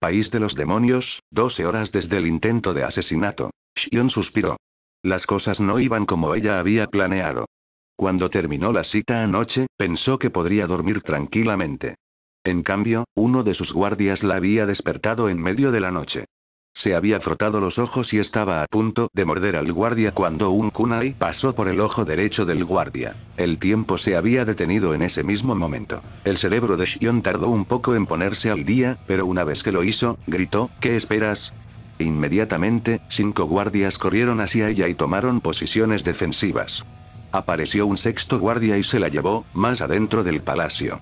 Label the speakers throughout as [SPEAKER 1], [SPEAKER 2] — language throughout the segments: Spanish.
[SPEAKER 1] País de los demonios, 12 horas desde el intento de asesinato. Shion suspiró. Las cosas no iban como ella había planeado. Cuando terminó la cita anoche, pensó que podría dormir tranquilamente. En cambio, uno de sus guardias la había despertado en medio de la noche. Se había frotado los ojos y estaba a punto de morder al guardia cuando un kunai pasó por el ojo derecho del guardia. El tiempo se había detenido en ese mismo momento. El cerebro de Shion tardó un poco en ponerse al día, pero una vez que lo hizo, gritó, ¿qué esperas? Inmediatamente, cinco guardias corrieron hacia ella y tomaron posiciones defensivas. Apareció un sexto guardia y se la llevó, más adentro del palacio.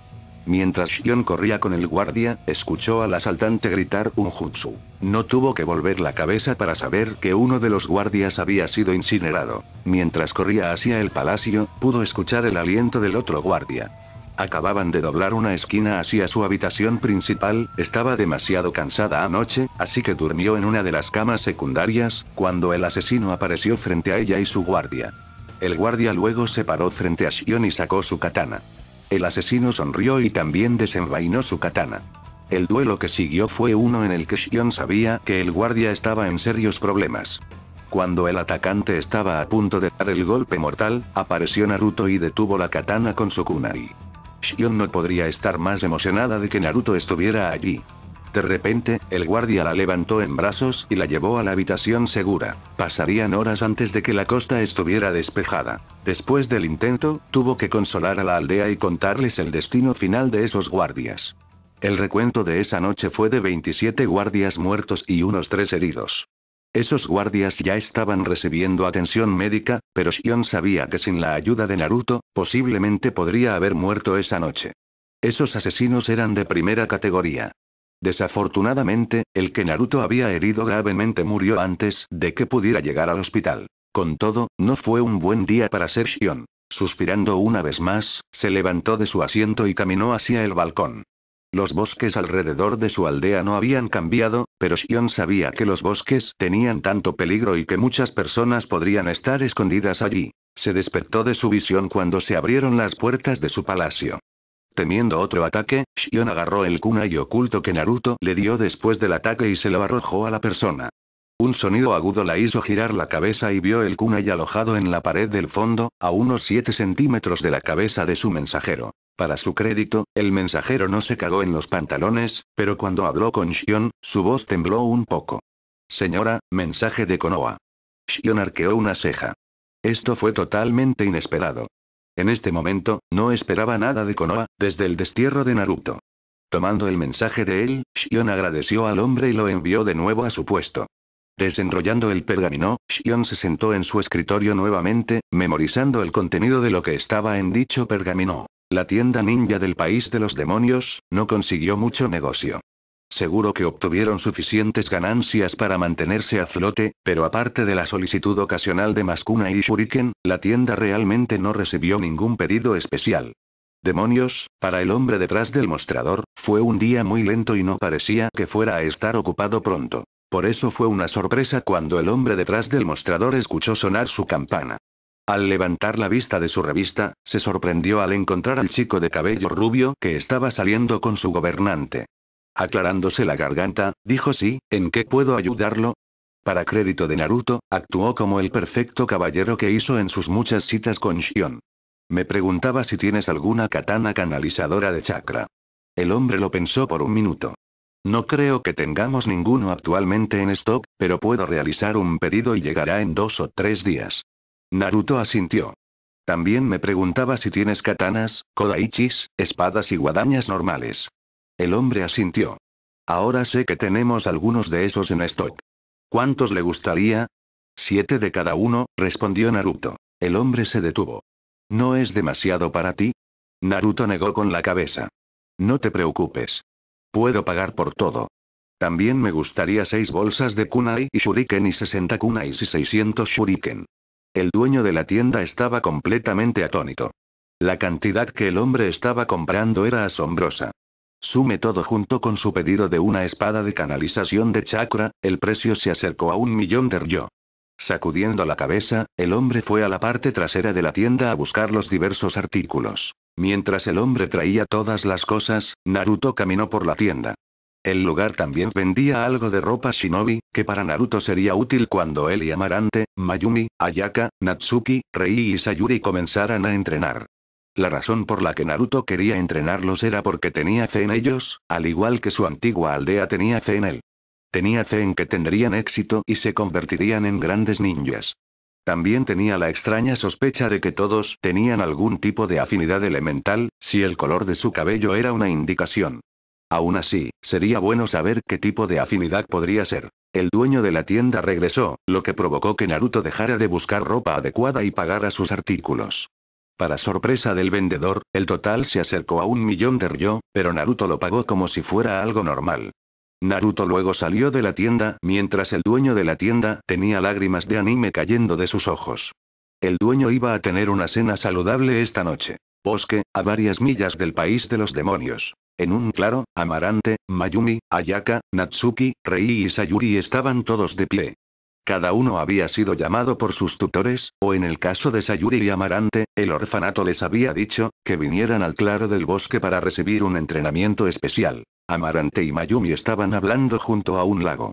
[SPEAKER 1] Mientras Shion corría con el guardia, escuchó al asaltante gritar un jutsu. No tuvo que volver la cabeza para saber que uno de los guardias había sido incinerado. Mientras corría hacia el palacio, pudo escuchar el aliento del otro guardia. Acababan de doblar una esquina hacia su habitación principal, estaba demasiado cansada anoche, así que durmió en una de las camas secundarias, cuando el asesino apareció frente a ella y su guardia. El guardia luego se paró frente a Shion y sacó su katana. El asesino sonrió y también desenvainó su katana. El duelo que siguió fue uno en el que Shion sabía que el guardia estaba en serios problemas. Cuando el atacante estaba a punto de dar el golpe mortal, apareció Naruto y detuvo la katana con su kunai. Shion no podría estar más emocionada de que Naruto estuviera allí. De repente, el guardia la levantó en brazos y la llevó a la habitación segura. Pasarían horas antes de que la costa estuviera despejada. Después del intento, tuvo que consolar a la aldea y contarles el destino final de esos guardias. El recuento de esa noche fue de 27 guardias muertos y unos 3 heridos. Esos guardias ya estaban recibiendo atención médica, pero Shion sabía que sin la ayuda de Naruto, posiblemente podría haber muerto esa noche. Esos asesinos eran de primera categoría. Desafortunadamente, el que Naruto había herido gravemente murió antes de que pudiera llegar al hospital. Con todo, no fue un buen día para ser Shion. Suspirando una vez más, se levantó de su asiento y caminó hacia el balcón. Los bosques alrededor de su aldea no habían cambiado, pero Shion sabía que los bosques tenían tanto peligro y que muchas personas podrían estar escondidas allí. Se despertó de su visión cuando se abrieron las puertas de su palacio. Temiendo otro ataque, Shion agarró el kunai oculto que Naruto le dio después del ataque y se lo arrojó a la persona. Un sonido agudo la hizo girar la cabeza y vio el kunai alojado en la pared del fondo, a unos 7 centímetros de la cabeza de su mensajero. Para su crédito, el mensajero no se cagó en los pantalones, pero cuando habló con Shion, su voz tembló un poco. Señora, mensaje de Konoha. Shion arqueó una ceja. Esto fue totalmente inesperado. En este momento, no esperaba nada de Konoha, desde el destierro de Naruto. Tomando el mensaje de él, Shion agradeció al hombre y lo envió de nuevo a su puesto. Desenrollando el pergamino, Shion se sentó en su escritorio nuevamente, memorizando el contenido de lo que estaba en dicho pergamino. La tienda ninja del país de los demonios, no consiguió mucho negocio. Seguro que obtuvieron suficientes ganancias para mantenerse a flote, pero aparte de la solicitud ocasional de Mascuna y Shuriken, la tienda realmente no recibió ningún pedido especial. Demonios, para el hombre detrás del mostrador, fue un día muy lento y no parecía que fuera a estar ocupado pronto. Por eso fue una sorpresa cuando el hombre detrás del mostrador escuchó sonar su campana. Al levantar la vista de su revista, se sorprendió al encontrar al chico de cabello rubio que estaba saliendo con su gobernante. Aclarándose la garganta, dijo sí, ¿en qué puedo ayudarlo? Para crédito de Naruto, actuó como el perfecto caballero que hizo en sus muchas citas con Shion. Me preguntaba si tienes alguna katana canalizadora de chakra. El hombre lo pensó por un minuto. No creo que tengamos ninguno actualmente en stock, pero puedo realizar un pedido y llegará en dos o tres días. Naruto asintió. También me preguntaba si tienes katanas, kodaichis, espadas y guadañas normales. El hombre asintió. Ahora sé que tenemos algunos de esos en stock. ¿Cuántos le gustaría? Siete de cada uno, respondió Naruto. El hombre se detuvo. ¿No es demasiado para ti? Naruto negó con la cabeza. No te preocupes. Puedo pagar por todo. También me gustaría seis bolsas de kunai y shuriken y 60 kunais y 600 shuriken. El dueño de la tienda estaba completamente atónito. La cantidad que el hombre estaba comprando era asombrosa. Sume todo junto con su pedido de una espada de canalización de chakra, el precio se acercó a un millón de ryo. Sacudiendo la cabeza, el hombre fue a la parte trasera de la tienda a buscar los diversos artículos. Mientras el hombre traía todas las cosas, Naruto caminó por la tienda. El lugar también vendía algo de ropa shinobi, que para Naruto sería útil cuando él y Amarante, Mayumi, Ayaka, Natsuki, Rei y Sayuri comenzaran a entrenar. La razón por la que Naruto quería entrenarlos era porque tenía fe en ellos, al igual que su antigua aldea tenía fe en él. Tenía fe en que tendrían éxito y se convertirían en grandes ninjas. También tenía la extraña sospecha de que todos tenían algún tipo de afinidad elemental, si el color de su cabello era una indicación. Aún así, sería bueno saber qué tipo de afinidad podría ser. El dueño de la tienda regresó, lo que provocó que Naruto dejara de buscar ropa adecuada y pagara sus artículos. Para sorpresa del vendedor, el total se acercó a un millón de ryo, pero Naruto lo pagó como si fuera algo normal. Naruto luego salió de la tienda, mientras el dueño de la tienda tenía lágrimas de anime cayendo de sus ojos. El dueño iba a tener una cena saludable esta noche. Bosque, a varias millas del país de los demonios. En un claro, Amarante, Mayumi, Ayaka, Natsuki, Rei y Sayuri estaban todos de pie. Cada uno había sido llamado por sus tutores, o en el caso de Sayuri y Amarante, el orfanato les había dicho, que vinieran al claro del bosque para recibir un entrenamiento especial. Amarante y Mayumi estaban hablando junto a un lago.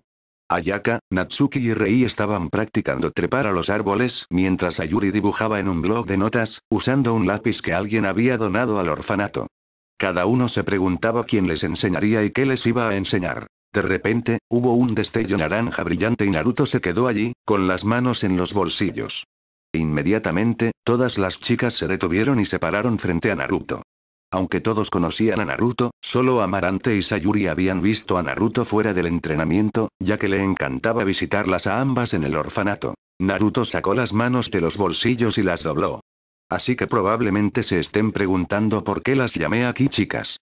[SPEAKER 1] Ayaka, Natsuki y Rei estaban practicando trepar a los árboles mientras Sayuri dibujaba en un blog de notas, usando un lápiz que alguien había donado al orfanato. Cada uno se preguntaba quién les enseñaría y qué les iba a enseñar. De repente, hubo un destello naranja brillante y Naruto se quedó allí, con las manos en los bolsillos. Inmediatamente, todas las chicas se detuvieron y se pararon frente a Naruto. Aunque todos conocían a Naruto, solo Amarante y Sayuri habían visto a Naruto fuera del entrenamiento, ya que le encantaba visitarlas a ambas en el orfanato. Naruto sacó las manos de los bolsillos y las dobló. Así que probablemente se estén preguntando por qué las llamé aquí chicas.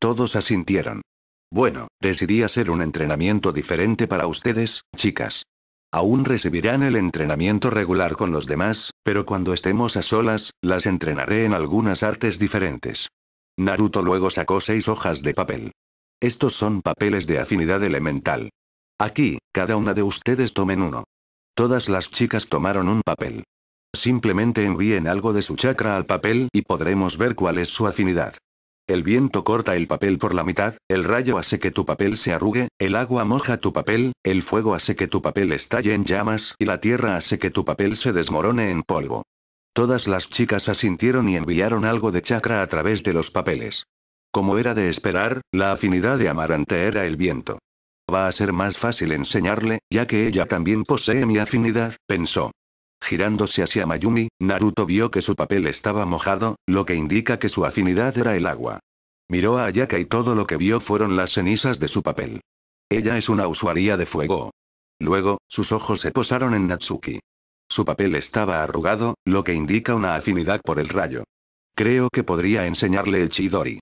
[SPEAKER 1] Todos asintieron. Bueno, decidí hacer un entrenamiento diferente para ustedes, chicas. Aún recibirán el entrenamiento regular con los demás, pero cuando estemos a solas, las entrenaré en algunas artes diferentes. Naruto luego sacó seis hojas de papel. Estos son papeles de afinidad elemental. Aquí, cada una de ustedes tomen uno. Todas las chicas tomaron un papel. Simplemente envíen algo de su chakra al papel y podremos ver cuál es su afinidad. El viento corta el papel por la mitad, el rayo hace que tu papel se arrugue, el agua moja tu papel, el fuego hace que tu papel estalle en llamas y la tierra hace que tu papel se desmorone en polvo. Todas las chicas asintieron y enviaron algo de chakra a través de los papeles. Como era de esperar, la afinidad de Amarante era el viento. Va a ser más fácil enseñarle, ya que ella también posee mi afinidad, pensó. Girándose hacia Mayumi, Naruto vio que su papel estaba mojado, lo que indica que su afinidad era el agua. Miró a Ayaka y todo lo que vio fueron las cenizas de su papel. Ella es una usuaria de fuego. Luego, sus ojos se posaron en Natsuki. Su papel estaba arrugado, lo que indica una afinidad por el rayo. Creo que podría enseñarle el Chidori.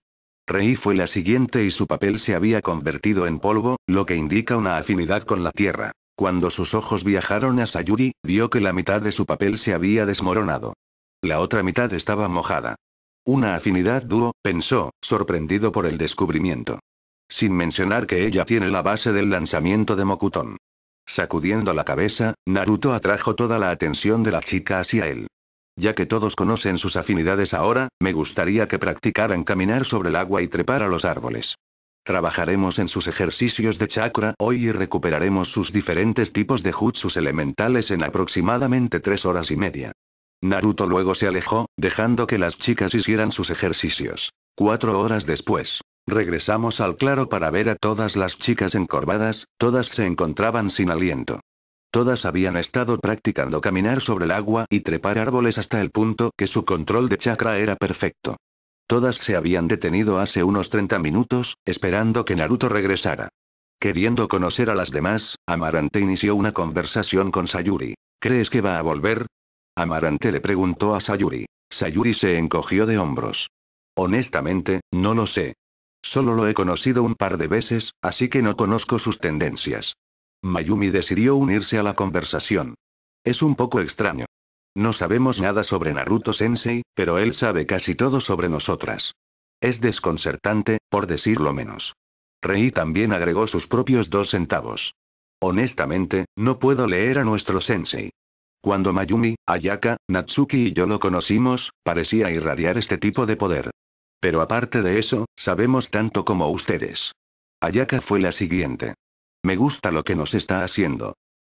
[SPEAKER 1] Rei fue la siguiente y su papel se había convertido en polvo, lo que indica una afinidad con la tierra. Cuando sus ojos viajaron a Sayuri, vio que la mitad de su papel se había desmoronado. La otra mitad estaba mojada. Una afinidad dúo, pensó, sorprendido por el descubrimiento. Sin mencionar que ella tiene la base del lanzamiento de Mokuton. Sacudiendo la cabeza, Naruto atrajo toda la atención de la chica hacia él. Ya que todos conocen sus afinidades ahora, me gustaría que practicaran caminar sobre el agua y trepar a los árboles. Trabajaremos en sus ejercicios de chakra hoy y recuperaremos sus diferentes tipos de jutsus elementales en aproximadamente tres horas y media. Naruto luego se alejó, dejando que las chicas hicieran sus ejercicios. Cuatro horas después, regresamos al claro para ver a todas las chicas encorvadas, todas se encontraban sin aliento. Todas habían estado practicando caminar sobre el agua y trepar árboles hasta el punto que su control de chakra era perfecto. Todas se habían detenido hace unos 30 minutos, esperando que Naruto regresara. Queriendo conocer a las demás, Amarante inició una conversación con Sayuri. ¿Crees que va a volver? Amarante le preguntó a Sayuri. Sayuri se encogió de hombros. Honestamente, no lo sé. Solo lo he conocido un par de veces, así que no conozco sus tendencias. Mayumi decidió unirse a la conversación. Es un poco extraño. No sabemos nada sobre Naruto Sensei, pero él sabe casi todo sobre nosotras. Es desconcertante, por decirlo menos. Rei también agregó sus propios dos centavos. Honestamente, no puedo leer a nuestro sensei. Cuando Mayumi, Ayaka, Natsuki y yo lo conocimos, parecía irradiar este tipo de poder. Pero aparte de eso, sabemos tanto como ustedes. Ayaka fue la siguiente. Me gusta lo que nos está haciendo.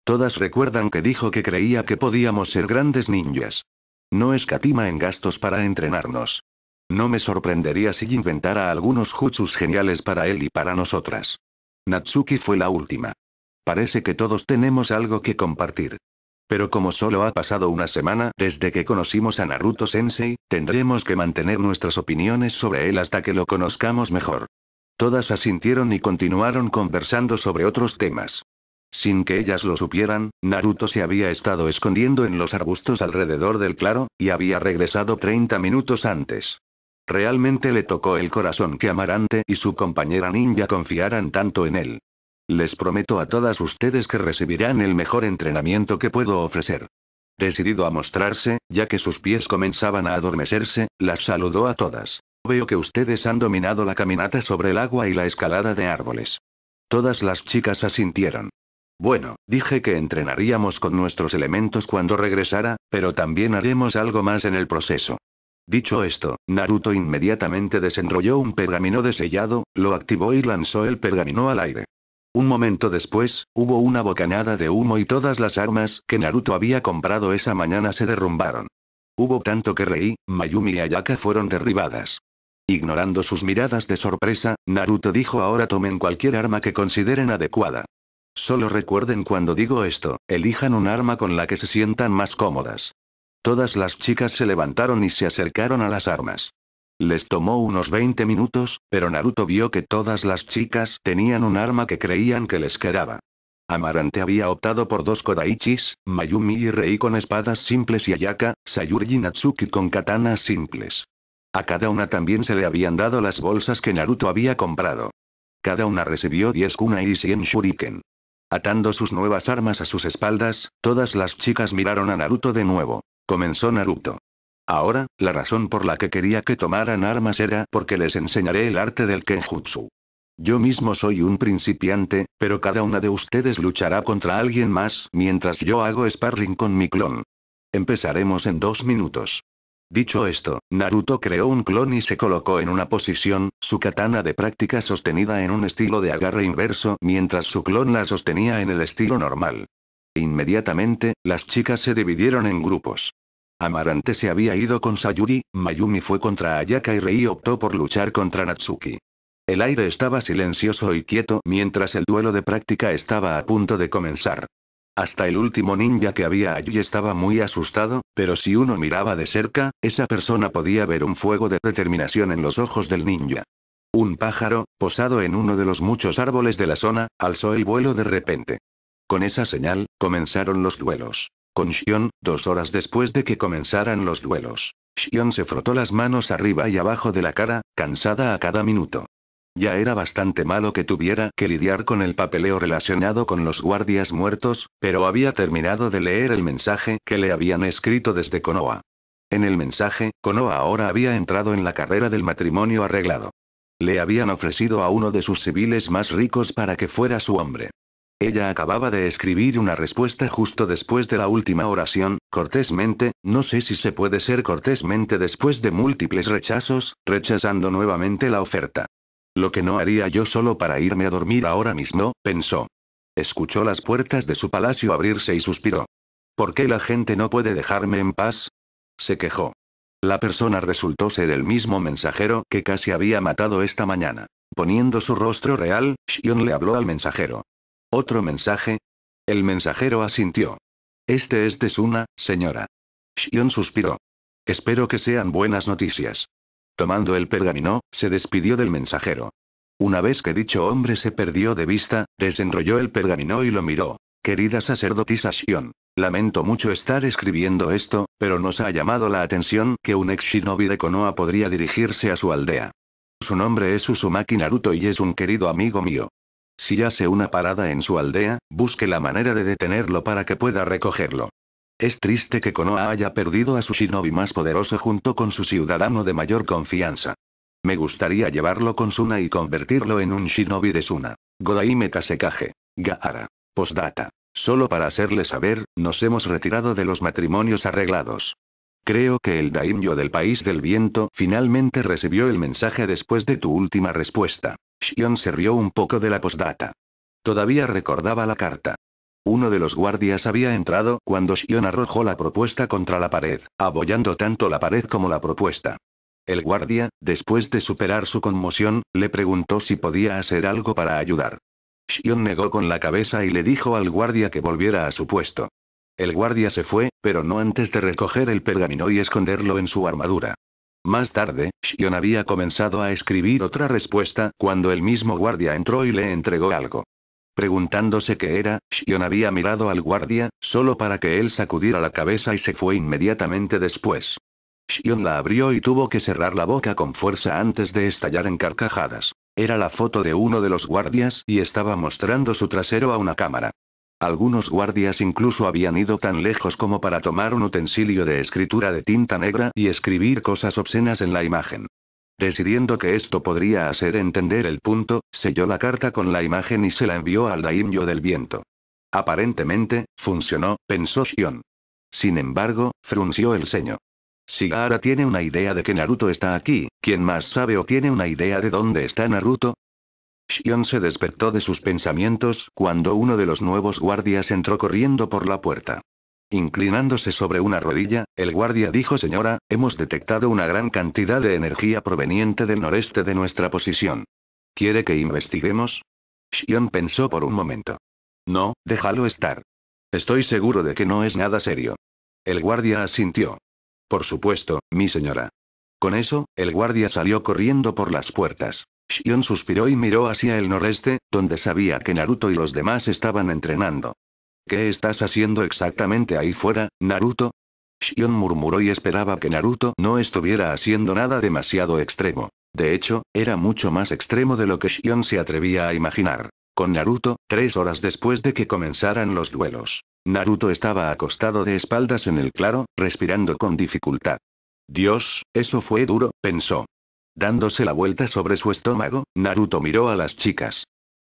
[SPEAKER 1] Todas recuerdan que dijo que creía que podíamos ser grandes ninjas. No escatima en gastos para entrenarnos. No me sorprendería si inventara algunos jutsus geniales para él y para nosotras. Natsuki fue la última. Parece que todos tenemos algo que compartir. Pero como solo ha pasado una semana desde que conocimos a Naruto Sensei, tendremos que mantener nuestras opiniones sobre él hasta que lo conozcamos mejor. Todas asintieron y continuaron conversando sobre otros temas. Sin que ellas lo supieran, Naruto se había estado escondiendo en los arbustos alrededor del claro, y había regresado 30 minutos antes. Realmente le tocó el corazón que Amarante y su compañera ninja confiaran tanto en él. Les prometo a todas ustedes que recibirán el mejor entrenamiento que puedo ofrecer. Decidido a mostrarse, ya que sus pies comenzaban a adormecerse, las saludó a todas. Veo que ustedes han dominado la caminata sobre el agua y la escalada de árboles. Todas las chicas asintieron. Bueno, dije que entrenaríamos con nuestros elementos cuando regresara, pero también haremos algo más en el proceso. Dicho esto, Naruto inmediatamente desenrolló un pergamino de sellado, lo activó y lanzó el pergamino al aire. Un momento después, hubo una bocanada de humo y todas las armas que Naruto había comprado esa mañana se derrumbaron. Hubo tanto que reí, Mayumi y Ayaka fueron derribadas. Ignorando sus miradas de sorpresa, Naruto dijo ahora tomen cualquier arma que consideren adecuada. Solo recuerden cuando digo esto, elijan un arma con la que se sientan más cómodas. Todas las chicas se levantaron y se acercaron a las armas. Les tomó unos 20 minutos, pero Naruto vio que todas las chicas tenían un arma que creían que les quedaba. Amarante había optado por dos Kodaichis, Mayumi y Rei con espadas simples y Ayaka, Sayuri y Natsuki con katanas simples. A cada una también se le habían dado las bolsas que Naruto había comprado. Cada una recibió 10 kunai y 100 shuriken. Atando sus nuevas armas a sus espaldas, todas las chicas miraron a Naruto de nuevo. Comenzó Naruto. Ahora, la razón por la que quería que tomaran armas era porque les enseñaré el arte del kenjutsu. Yo mismo soy un principiante, pero cada una de ustedes luchará contra alguien más mientras yo hago sparring con mi clon. Empezaremos en dos minutos. Dicho esto, Naruto creó un clon y se colocó en una posición, su katana de práctica sostenida en un estilo de agarre inverso mientras su clon la sostenía en el estilo normal. Inmediatamente, las chicas se dividieron en grupos. Amarante se había ido con Sayuri, Mayumi fue contra Ayaka y Rei optó por luchar contra Natsuki. El aire estaba silencioso y quieto mientras el duelo de práctica estaba a punto de comenzar. Hasta el último ninja que había allí estaba muy asustado, pero si uno miraba de cerca, esa persona podía ver un fuego de determinación en los ojos del ninja. Un pájaro, posado en uno de los muchos árboles de la zona, alzó el vuelo de repente. Con esa señal, comenzaron los duelos. Con Shion, dos horas después de que comenzaran los duelos. Shion se frotó las manos arriba y abajo de la cara, cansada a cada minuto. Ya era bastante malo que tuviera que lidiar con el papeleo relacionado con los guardias muertos, pero había terminado de leer el mensaje que le habían escrito desde Konoa. En el mensaje, Konoa ahora había entrado en la carrera del matrimonio arreglado. Le habían ofrecido a uno de sus civiles más ricos para que fuera su hombre. Ella acababa de escribir una respuesta justo después de la última oración, cortésmente, no sé si se puede ser cortésmente después de múltiples rechazos, rechazando nuevamente la oferta. Lo que no haría yo solo para irme a dormir ahora mismo, pensó. Escuchó las puertas de su palacio abrirse y suspiró. ¿Por qué la gente no puede dejarme en paz? Se quejó. La persona resultó ser el mismo mensajero que casi había matado esta mañana. Poniendo su rostro real, Shion le habló al mensajero. ¿Otro mensaje? El mensajero asintió. Este es de Suna, señora. Shion suspiró. Espero que sean buenas noticias. Tomando el pergamino, se despidió del mensajero. Una vez que dicho hombre se perdió de vista, desenrolló el pergamino y lo miró. Querida sacerdotisa Shion, lamento mucho estar escribiendo esto, pero nos ha llamado la atención que un ex shinobi de Konoha podría dirigirse a su aldea. Su nombre es Usumaki Naruto y es un querido amigo mío. Si hace una parada en su aldea, busque la manera de detenerlo para que pueda recogerlo. Es triste que Konoha haya perdido a su shinobi más poderoso junto con su ciudadano de mayor confianza. Me gustaría llevarlo con Suna y convertirlo en un shinobi de Suna. Godaime Kasekage. Gaara. Postdata. Solo para hacerle saber, nos hemos retirado de los matrimonios arreglados. Creo que el daimyo del país del viento finalmente recibió el mensaje después de tu última respuesta. Shion se rió un poco de la postdata. Todavía recordaba la carta. Uno de los guardias había entrado cuando Shion arrojó la propuesta contra la pared, abollando tanto la pared como la propuesta. El guardia, después de superar su conmoción, le preguntó si podía hacer algo para ayudar. Shion negó con la cabeza y le dijo al guardia que volviera a su puesto. El guardia se fue, pero no antes de recoger el pergamino y esconderlo en su armadura. Más tarde, Shion había comenzado a escribir otra respuesta cuando el mismo guardia entró y le entregó algo. Preguntándose qué era, Shion había mirado al guardia, solo para que él sacudiera la cabeza y se fue inmediatamente después. Shion la abrió y tuvo que cerrar la boca con fuerza antes de estallar en carcajadas. Era la foto de uno de los guardias y estaba mostrando su trasero a una cámara. Algunos guardias incluso habían ido tan lejos como para tomar un utensilio de escritura de tinta negra y escribir cosas obscenas en la imagen. Decidiendo que esto podría hacer entender el punto, selló la carta con la imagen y se la envió al daimyo del viento. Aparentemente, funcionó, pensó Shion. Sin embargo, frunció el ceño. Si Gaara tiene una idea de que Naruto está aquí, ¿quién más sabe o tiene una idea de dónde está Naruto? Shion se despertó de sus pensamientos cuando uno de los nuevos guardias entró corriendo por la puerta. Inclinándose sobre una rodilla, el guardia dijo Señora, hemos detectado una gran cantidad de energía proveniente del noreste de nuestra posición. ¿Quiere que investiguemos? Shion pensó por un momento. No, déjalo estar. Estoy seguro de que no es nada serio. El guardia asintió. Por supuesto, mi señora. Con eso, el guardia salió corriendo por las puertas. Shion suspiró y miró hacia el noreste, donde sabía que Naruto y los demás estaban entrenando. ¿Qué estás haciendo exactamente ahí fuera, Naruto? Shion murmuró y esperaba que Naruto no estuviera haciendo nada demasiado extremo. De hecho, era mucho más extremo de lo que Shion se atrevía a imaginar. Con Naruto, tres horas después de que comenzaran los duelos. Naruto estaba acostado de espaldas en el claro, respirando con dificultad. Dios, eso fue duro, pensó. Dándose la vuelta sobre su estómago, Naruto miró a las chicas.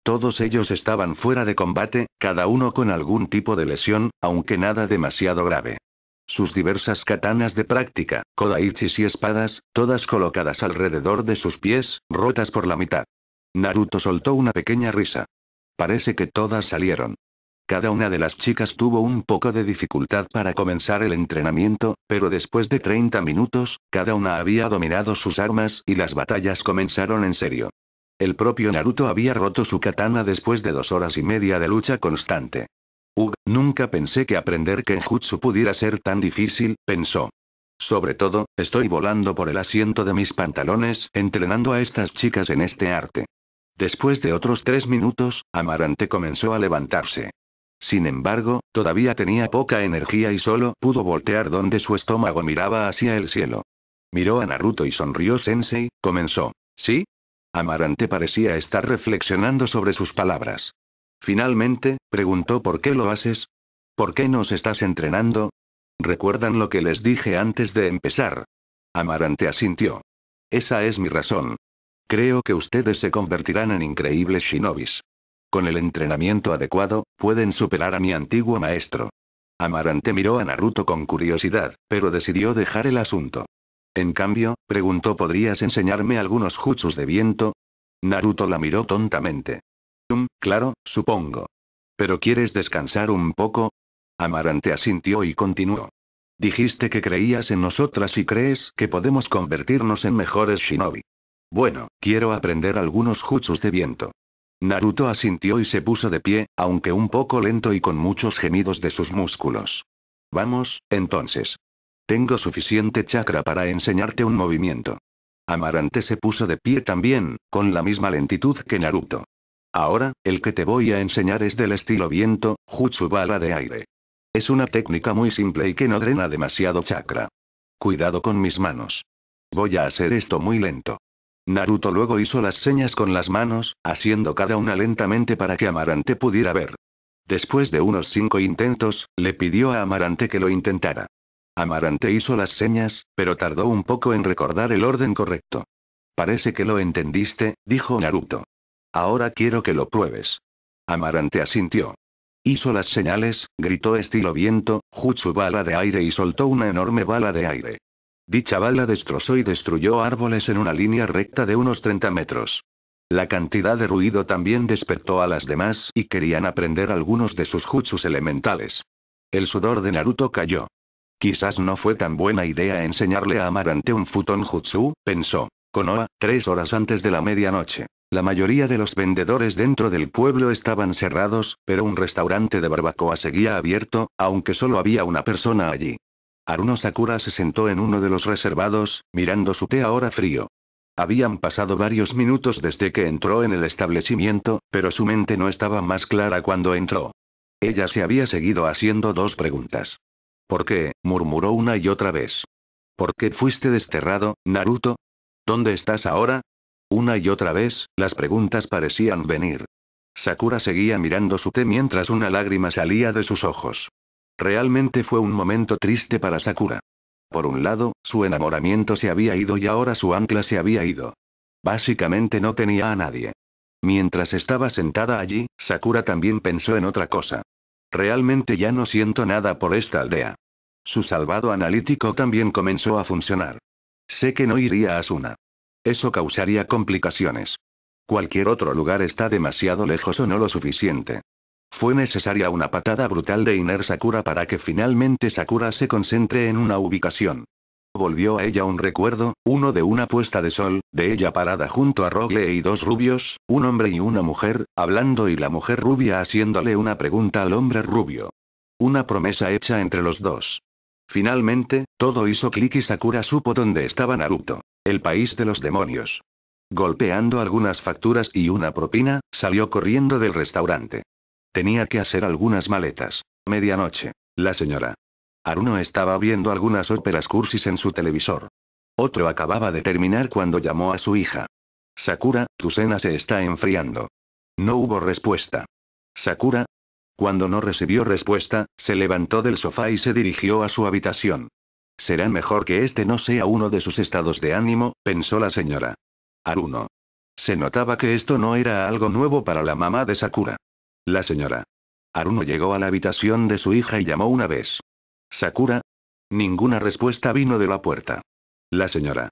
[SPEAKER 1] Todos ellos estaban fuera de combate, cada uno con algún tipo de lesión, aunque nada demasiado grave. Sus diversas katanas de práctica, kodaichis y espadas, todas colocadas alrededor de sus pies, rotas por la mitad. Naruto soltó una pequeña risa. Parece que todas salieron. Cada una de las chicas tuvo un poco de dificultad para comenzar el entrenamiento, pero después de 30 minutos, cada una había dominado sus armas y las batallas comenzaron en serio. El propio Naruto había roto su katana después de dos horas y media de lucha constante. Ugh, nunca pensé que aprender Kenjutsu pudiera ser tan difícil, pensó. Sobre todo, estoy volando por el asiento de mis pantalones, entrenando a estas chicas en este arte. Después de otros tres minutos, Amarante comenzó a levantarse. Sin embargo, todavía tenía poca energía y solo pudo voltear donde su estómago miraba hacia el cielo. Miró a Naruto y sonrió Sensei, comenzó. ¿Sí? Amarante parecía estar reflexionando sobre sus palabras. Finalmente, preguntó por qué lo haces. ¿Por qué nos estás entrenando? ¿Recuerdan lo que les dije antes de empezar? Amarante asintió. Esa es mi razón. Creo que ustedes se convertirán en increíbles shinobis. Con el entrenamiento adecuado, pueden superar a mi antiguo maestro. Amarante miró a Naruto con curiosidad, pero decidió dejar el asunto. En cambio, preguntó ¿podrías enseñarme algunos jutsus de viento? Naruto la miró tontamente. Um, claro, supongo. Pero ¿quieres descansar un poco? Amarante asintió y continuó. Dijiste que creías en nosotras y crees que podemos convertirnos en mejores shinobi. Bueno, quiero aprender algunos jutsus de viento. Naruto asintió y se puso de pie, aunque un poco lento y con muchos gemidos de sus músculos. Vamos, entonces. Tengo suficiente chakra para enseñarte un movimiento. Amarante se puso de pie también, con la misma lentitud que Naruto. Ahora, el que te voy a enseñar es del estilo viento, bala de aire. Es una técnica muy simple y que no drena demasiado chakra. Cuidado con mis manos. Voy a hacer esto muy lento. Naruto luego hizo las señas con las manos, haciendo cada una lentamente para que Amarante pudiera ver. Después de unos cinco intentos, le pidió a Amarante que lo intentara. Amarante hizo las señas, pero tardó un poco en recordar el orden correcto. Parece que lo entendiste, dijo Naruto. Ahora quiero que lo pruebes. Amarante asintió. Hizo las señales, gritó estilo viento, jutsu bala de aire y soltó una enorme bala de aire. Dicha bala destrozó y destruyó árboles en una línea recta de unos 30 metros. La cantidad de ruido también despertó a las demás y querían aprender algunos de sus jutsus elementales. El sudor de Naruto cayó. Quizás no fue tan buena idea enseñarle a amar ante un futón jutsu, pensó. Konoha, tres horas antes de la medianoche. La mayoría de los vendedores dentro del pueblo estaban cerrados, pero un restaurante de barbacoa seguía abierto, aunque solo había una persona allí. Aruno Sakura se sentó en uno de los reservados, mirando su té ahora frío. Habían pasado varios minutos desde que entró en el establecimiento, pero su mente no estaba más clara cuando entró. Ella se había seguido haciendo dos preguntas. ¿Por qué? murmuró una y otra vez. ¿Por qué fuiste desterrado, Naruto? ¿Dónde estás ahora? Una y otra vez, las preguntas parecían venir. Sakura seguía mirando su té mientras una lágrima salía de sus ojos. Realmente fue un momento triste para Sakura. Por un lado, su enamoramiento se había ido y ahora su ancla se había ido. Básicamente no tenía a nadie. Mientras estaba sentada allí, Sakura también pensó en otra cosa. Realmente ya no siento nada por esta aldea. Su salvado analítico también comenzó a funcionar. Sé que no iría a Suna. Eso causaría complicaciones. Cualquier otro lugar está demasiado lejos o no lo suficiente. Fue necesaria una patada brutal de Iner Sakura para que finalmente Sakura se concentre en una ubicación. Volvió a ella un recuerdo, uno de una puesta de sol, de ella parada junto a Rogle y dos rubios, un hombre y una mujer, hablando y la mujer rubia haciéndole una pregunta al hombre rubio. Una promesa hecha entre los dos. Finalmente, todo hizo clic y Sakura supo dónde estaba Naruto. El país de los demonios. Golpeando algunas facturas y una propina, salió corriendo del restaurante. Tenía que hacer algunas maletas. Medianoche. La señora Aruno estaba viendo algunas óperas cursis en su televisor. Otro acababa de terminar cuando llamó a su hija. Sakura, tu cena se está enfriando. No hubo respuesta. Sakura. Cuando no recibió respuesta, se levantó del sofá y se dirigió a su habitación. Será mejor que este no sea uno de sus estados de ánimo, pensó la señora. Aruno. Se notaba que esto no era algo nuevo para la mamá de Sakura. La señora. Aruno llegó a la habitación de su hija y llamó una vez. Sakura. Ninguna respuesta vino de la puerta. La señora.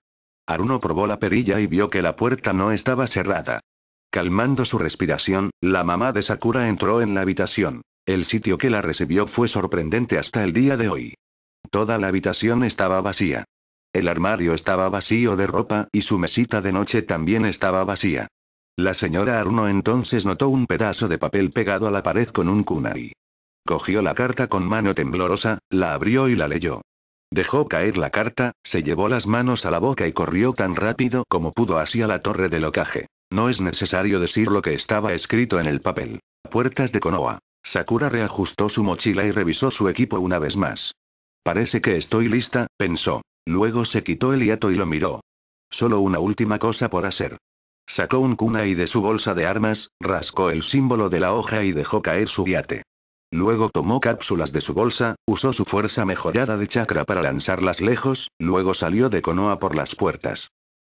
[SPEAKER 1] Aruno probó la perilla y vio que la puerta no estaba cerrada. Calmando su respiración, la mamá de Sakura entró en la habitación. El sitio que la recibió fue sorprendente hasta el día de hoy. Toda la habitación estaba vacía. El armario estaba vacío de ropa y su mesita de noche también estaba vacía. La señora Aruno entonces notó un pedazo de papel pegado a la pared con un kunai. Cogió la carta con mano temblorosa, la abrió y la leyó. Dejó caer la carta, se llevó las manos a la boca y corrió tan rápido como pudo hacia la torre del locaje. No es necesario decir lo que estaba escrito en el papel. Puertas de Konoha. Sakura reajustó su mochila y revisó su equipo una vez más. Parece que estoy lista, pensó. Luego se quitó el hiato y lo miró. Solo una última cosa por hacer. Sacó un kunai de su bolsa de armas, rascó el símbolo de la hoja y dejó caer su yate. Luego tomó cápsulas de su bolsa, usó su fuerza mejorada de chakra para lanzarlas lejos, luego salió de Konoha por las puertas.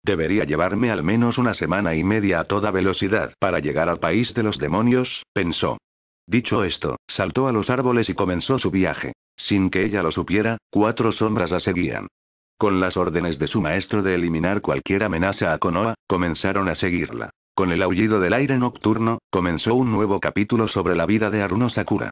[SPEAKER 1] Debería llevarme al menos una semana y media a toda velocidad para llegar al país de los demonios, pensó. Dicho esto, saltó a los árboles y comenzó su viaje. Sin que ella lo supiera, cuatro sombras la seguían. Con las órdenes de su maestro de eliminar cualquier amenaza a Konoha, comenzaron a seguirla. Con el aullido del aire nocturno, comenzó un nuevo capítulo sobre la vida de Aruno Sakura.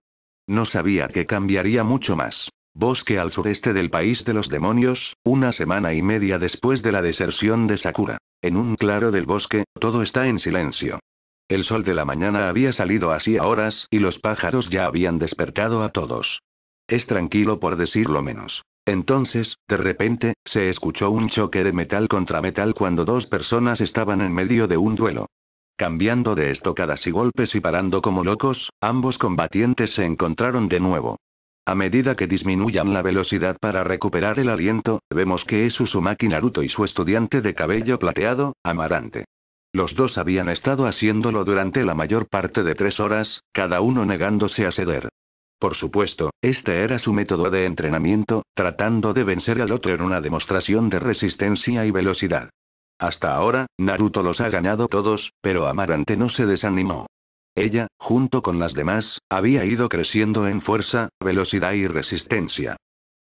[SPEAKER 1] No sabía que cambiaría mucho más. Bosque al sureste del país de los demonios, una semana y media después de la deserción de Sakura. En un claro del bosque, todo está en silencio. El sol de la mañana había salido así a horas y los pájaros ya habían despertado a todos. Es tranquilo por decirlo menos. Entonces, de repente, se escuchó un choque de metal contra metal cuando dos personas estaban en medio de un duelo. Cambiando de estocadas y golpes y parando como locos, ambos combatientes se encontraron de nuevo. A medida que disminuyan la velocidad para recuperar el aliento, vemos que es Usumaki Naruto y su estudiante de cabello plateado, Amarante. Los dos habían estado haciéndolo durante la mayor parte de tres horas, cada uno negándose a ceder. Por supuesto, este era su método de entrenamiento, tratando de vencer al otro en una demostración de resistencia y velocidad. Hasta ahora, Naruto los ha ganado todos, pero Amarante no se desanimó. Ella, junto con las demás, había ido creciendo en fuerza, velocidad y resistencia.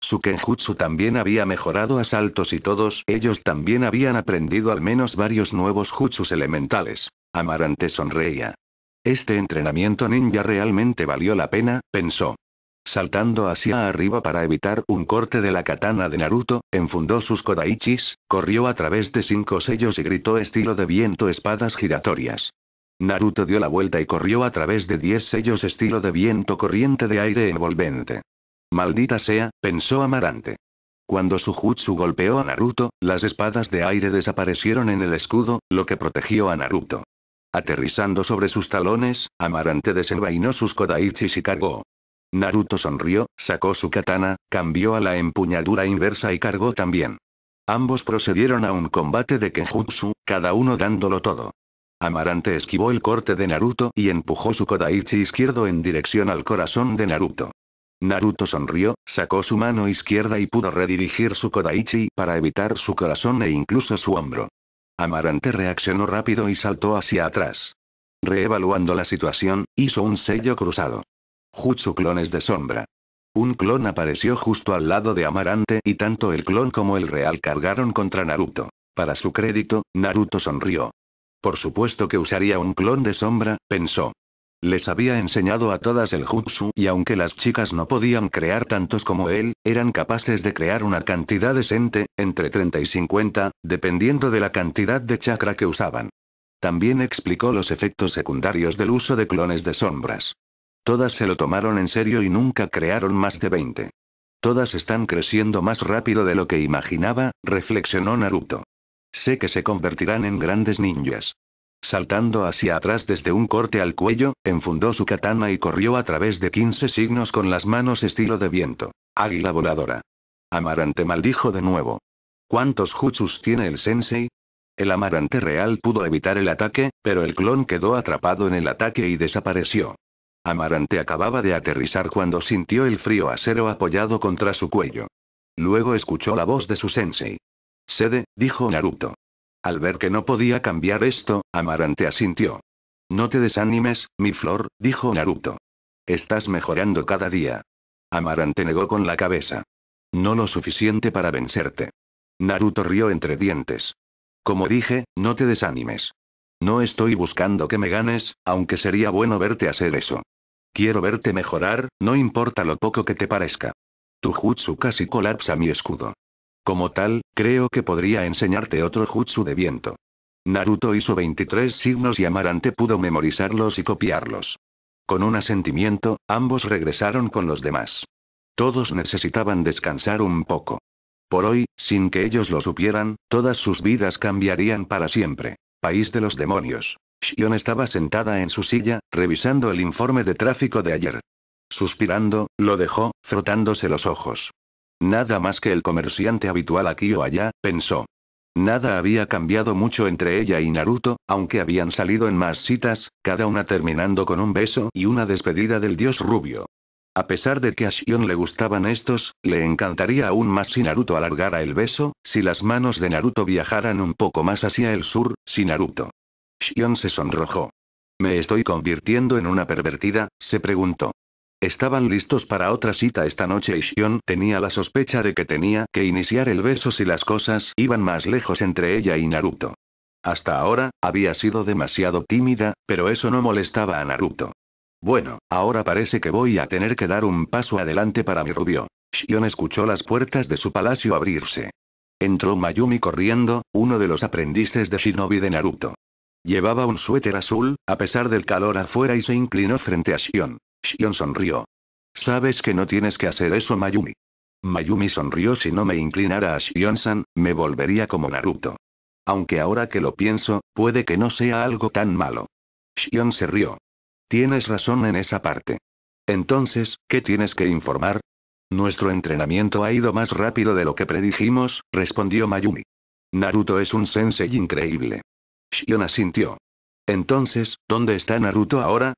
[SPEAKER 1] Su kenjutsu también había mejorado a saltos y todos ellos también habían aprendido al menos varios nuevos jutsus elementales. Amarante sonreía. Este entrenamiento ninja realmente valió la pena, pensó. Saltando hacia arriba para evitar un corte de la katana de Naruto, enfundó sus kodaichis, corrió a través de cinco sellos y gritó estilo de viento espadas giratorias. Naruto dio la vuelta y corrió a través de diez sellos estilo de viento corriente de aire envolvente. Maldita sea, pensó Amarante. Cuando su jutsu golpeó a Naruto, las espadas de aire desaparecieron en el escudo, lo que protegió a Naruto. Aterrizando sobre sus talones, Amarante desenvainó sus kodaichis y cargó. Naruto sonrió, sacó su katana, cambió a la empuñadura inversa y cargó también. Ambos procedieron a un combate de kenjutsu, cada uno dándolo todo. Amarante esquivó el corte de Naruto y empujó su kodaichi izquierdo en dirección al corazón de Naruto. Naruto sonrió, sacó su mano izquierda y pudo redirigir su kodaichi para evitar su corazón e incluso su hombro. Amarante reaccionó rápido y saltó hacia atrás. Reevaluando la situación, hizo un sello cruzado. Jutsu clones de sombra. Un clon apareció justo al lado de Amarante y tanto el clon como el real cargaron contra Naruto. Para su crédito, Naruto sonrió. Por supuesto que usaría un clon de sombra, pensó. Les había enseñado a todas el jutsu y aunque las chicas no podían crear tantos como él, eran capaces de crear una cantidad decente, entre 30 y 50, dependiendo de la cantidad de chakra que usaban. También explicó los efectos secundarios del uso de clones de sombras. Todas se lo tomaron en serio y nunca crearon más de 20. Todas están creciendo más rápido de lo que imaginaba, reflexionó Naruto. Sé que se convertirán en grandes ninjas. Saltando hacia atrás desde un corte al cuello, enfundó su katana y corrió a través de 15 signos con las manos estilo de viento. Águila voladora. Amarante maldijo de nuevo. ¿Cuántos jutsus tiene el sensei? El amarante real pudo evitar el ataque, pero el clon quedó atrapado en el ataque y desapareció. Amarante acababa de aterrizar cuando sintió el frío acero apoyado contra su cuello. Luego escuchó la voz de su sensei. Sede, dijo Naruto. Al ver que no podía cambiar esto, Amarante asintió. No te desanimes, mi flor, dijo Naruto. Estás mejorando cada día. Amarante negó con la cabeza. No lo suficiente para vencerte. Naruto rió entre dientes. Como dije, no te desanimes. No estoy buscando que me ganes, aunque sería bueno verte hacer eso. Quiero verte mejorar, no importa lo poco que te parezca. Tu jutsu casi colapsa mi escudo. Como tal, creo que podría enseñarte otro jutsu de viento. Naruto hizo 23 signos y Amarante pudo memorizarlos y copiarlos. Con un asentimiento, ambos regresaron con los demás. Todos necesitaban descansar un poco. Por hoy, sin que ellos lo supieran, todas sus vidas cambiarían para siempre. País de los demonios. Shion estaba sentada en su silla, revisando el informe de tráfico de ayer. Suspirando, lo dejó, frotándose los ojos. Nada más que el comerciante habitual aquí o allá, pensó. Nada había cambiado mucho entre ella y Naruto, aunque habían salido en más citas, cada una terminando con un beso y una despedida del dios rubio. A pesar de que a Shion le gustaban estos, le encantaría aún más si Naruto alargara el beso, si las manos de Naruto viajaran un poco más hacia el sur, si Naruto Shion se sonrojó. ¿Me estoy convirtiendo en una pervertida? se preguntó. Estaban listos para otra cita esta noche y Shion tenía la sospecha de que tenía que iniciar el beso si las cosas iban más lejos entre ella y Naruto. Hasta ahora, había sido demasiado tímida, pero eso no molestaba a Naruto. Bueno, ahora parece que voy a tener que dar un paso adelante para mi rubio. Shion escuchó las puertas de su palacio abrirse. Entró Mayumi corriendo, uno de los aprendices de Shinobi de Naruto. Llevaba un suéter azul, a pesar del calor afuera y se inclinó frente a Shion. Shion sonrió. Sabes que no tienes que hacer eso, Mayumi. Mayumi sonrió si no me inclinara a Shion-san, me volvería como Naruto. Aunque ahora que lo pienso, puede que no sea algo tan malo. Shion se rió. Tienes razón en esa parte. Entonces, ¿qué tienes que informar? Nuestro entrenamiento ha ido más rápido de lo que predijimos, respondió Mayumi. Naruto es un sensei increíble. Shion asintió. Entonces, ¿dónde está Naruto ahora?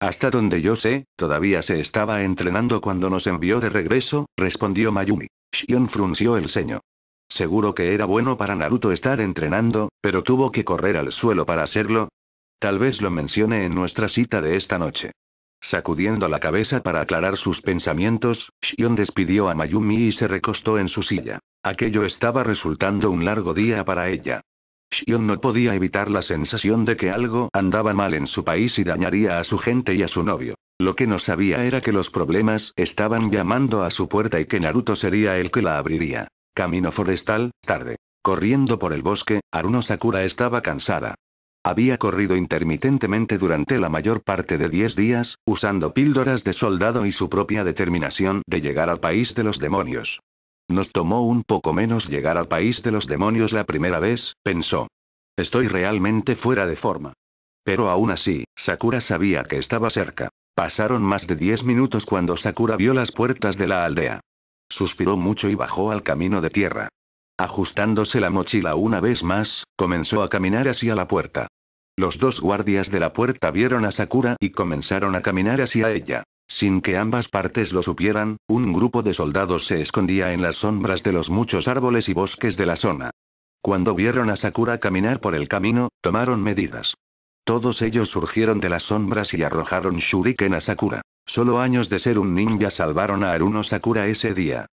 [SPEAKER 1] Hasta donde yo sé, todavía se estaba entrenando cuando nos envió de regreso, respondió Mayumi. Shion frunció el ceño. Seguro que era bueno para Naruto estar entrenando, pero tuvo que correr al suelo para hacerlo. Tal vez lo mencione en nuestra cita de esta noche. Sacudiendo la cabeza para aclarar sus pensamientos, Shion despidió a Mayumi y se recostó en su silla. Aquello estaba resultando un largo día para ella. Shion no podía evitar la sensación de que algo andaba mal en su país y dañaría a su gente y a su novio. Lo que no sabía era que los problemas estaban llamando a su puerta y que Naruto sería el que la abriría. Camino forestal, tarde. Corriendo por el bosque, Aruno Sakura estaba cansada. Había corrido intermitentemente durante la mayor parte de 10 días, usando píldoras de soldado y su propia determinación de llegar al país de los demonios. Nos tomó un poco menos llegar al país de los demonios la primera vez, pensó. Estoy realmente fuera de forma. Pero aún así, Sakura sabía que estaba cerca. Pasaron más de diez minutos cuando Sakura vio las puertas de la aldea. Suspiró mucho y bajó al camino de tierra. Ajustándose la mochila una vez más, comenzó a caminar hacia la puerta. Los dos guardias de la puerta vieron a Sakura y comenzaron a caminar hacia ella. Sin que ambas partes lo supieran, un grupo de soldados se escondía en las sombras de los muchos árboles y bosques de la zona. Cuando vieron a Sakura caminar por el camino, tomaron medidas. Todos ellos surgieron de las sombras y arrojaron shuriken a Sakura. Solo años de ser un ninja salvaron a Aruno Sakura ese día.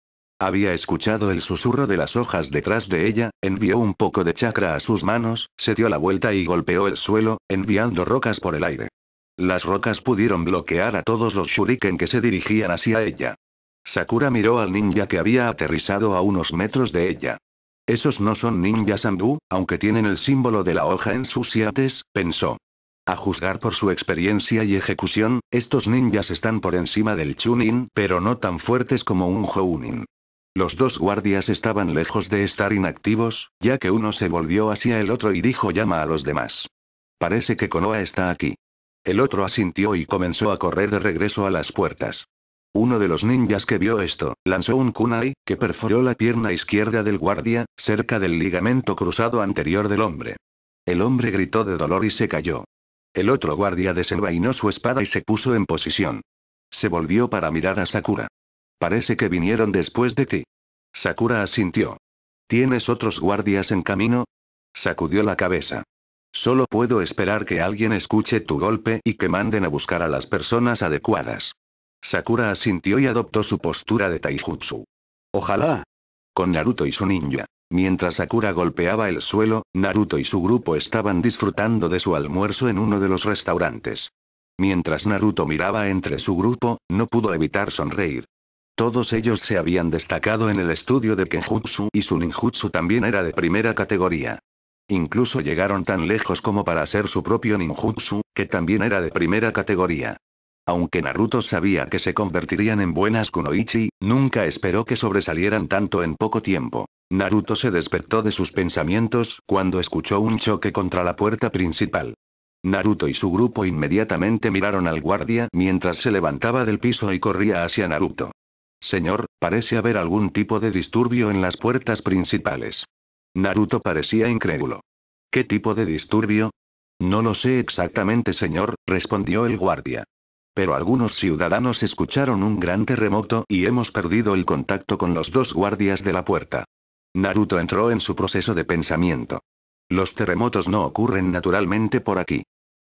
[SPEAKER 1] Había escuchado el susurro de las hojas detrás de ella, envió un poco de chakra a sus manos, se dio la vuelta y golpeó el suelo, enviando rocas por el aire. Las rocas pudieron bloquear a todos los shuriken que se dirigían hacia ella. Sakura miró al ninja que había aterrizado a unos metros de ella. Esos no son ninjas andu, aunque tienen el símbolo de la hoja en sus siates, pensó. A juzgar por su experiencia y ejecución, estos ninjas están por encima del Chunin, pero no tan fuertes como un jounin. Los dos guardias estaban lejos de estar inactivos, ya que uno se volvió hacia el otro y dijo llama a los demás. Parece que Konoha está aquí. El otro asintió y comenzó a correr de regreso a las puertas. Uno de los ninjas que vio esto, lanzó un kunai, que perforó la pierna izquierda del guardia, cerca del ligamento cruzado anterior del hombre. El hombre gritó de dolor y se cayó. El otro guardia desenvainó su espada y se puso en posición. Se volvió para mirar a Sakura. Parece que vinieron después de ti. Sakura asintió. ¿Tienes otros guardias en camino? Sacudió la cabeza. Solo puedo esperar que alguien escuche tu golpe y que manden a buscar a las personas adecuadas. Sakura asintió y adoptó su postura de taijutsu. Ojalá. Con Naruto y su ninja. Mientras Sakura golpeaba el suelo, Naruto y su grupo estaban disfrutando de su almuerzo en uno de los restaurantes. Mientras Naruto miraba entre su grupo, no pudo evitar sonreír. Todos ellos se habían destacado en el estudio de Kenjutsu y su ninjutsu también era de primera categoría. Incluso llegaron tan lejos como para ser su propio ninjutsu, que también era de primera categoría. Aunque Naruto sabía que se convertirían en buenas kunoichi, nunca esperó que sobresalieran tanto en poco tiempo. Naruto se despertó de sus pensamientos cuando escuchó un choque contra la puerta principal. Naruto y su grupo inmediatamente miraron al guardia mientras se levantaba del piso y corría hacia Naruto. Señor, parece haber algún tipo de disturbio en las puertas principales. Naruto parecía incrédulo. ¿Qué tipo de disturbio? No lo sé exactamente, señor, respondió el guardia. Pero algunos ciudadanos escucharon un gran terremoto y hemos perdido el contacto con los dos guardias de la puerta. Naruto entró en su proceso de pensamiento. Los terremotos no ocurren naturalmente por aquí.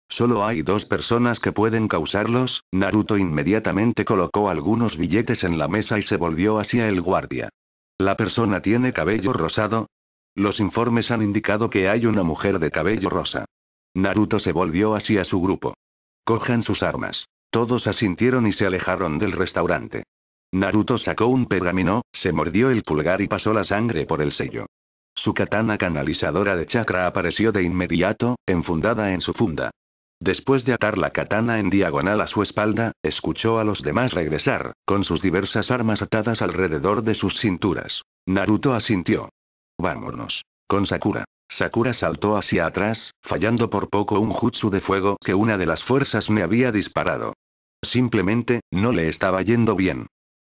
[SPEAKER 1] Solo hay dos personas que pueden causarlos, Naruto inmediatamente colocó algunos billetes en la mesa y se volvió hacia el guardia. La persona tiene cabello rosado, los informes han indicado que hay una mujer de cabello rosa. Naruto se volvió hacia su grupo. Cojan sus armas. Todos asintieron y se alejaron del restaurante. Naruto sacó un pergamino, se mordió el pulgar y pasó la sangre por el sello. Su katana canalizadora de chakra apareció de inmediato, enfundada en su funda. Después de atar la katana en diagonal a su espalda, escuchó a los demás regresar, con sus diversas armas atadas alrededor de sus cinturas. Naruto asintió. Vámonos. Con Sakura. Sakura saltó hacia atrás, fallando por poco un jutsu de fuego que una de las fuerzas me había disparado. Simplemente, no le estaba yendo bien.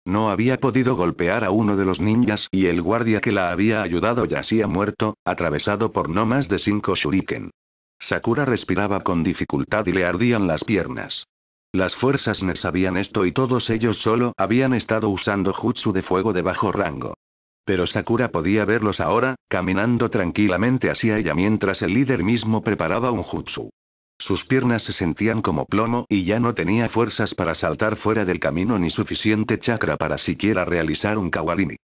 [SPEAKER 1] No había podido golpear a uno de los ninjas y el guardia que la había ayudado yacía muerto, atravesado por no más de cinco shuriken. Sakura respiraba con dificultad y le ardían las piernas. Las fuerzas no sabían esto y todos ellos solo habían estado usando jutsu de fuego de bajo rango. Pero Sakura podía verlos ahora, caminando tranquilamente hacia ella mientras el líder mismo preparaba un jutsu. Sus piernas se sentían como plomo y ya no tenía fuerzas para saltar fuera del camino ni suficiente chakra para siquiera realizar un kawarimi.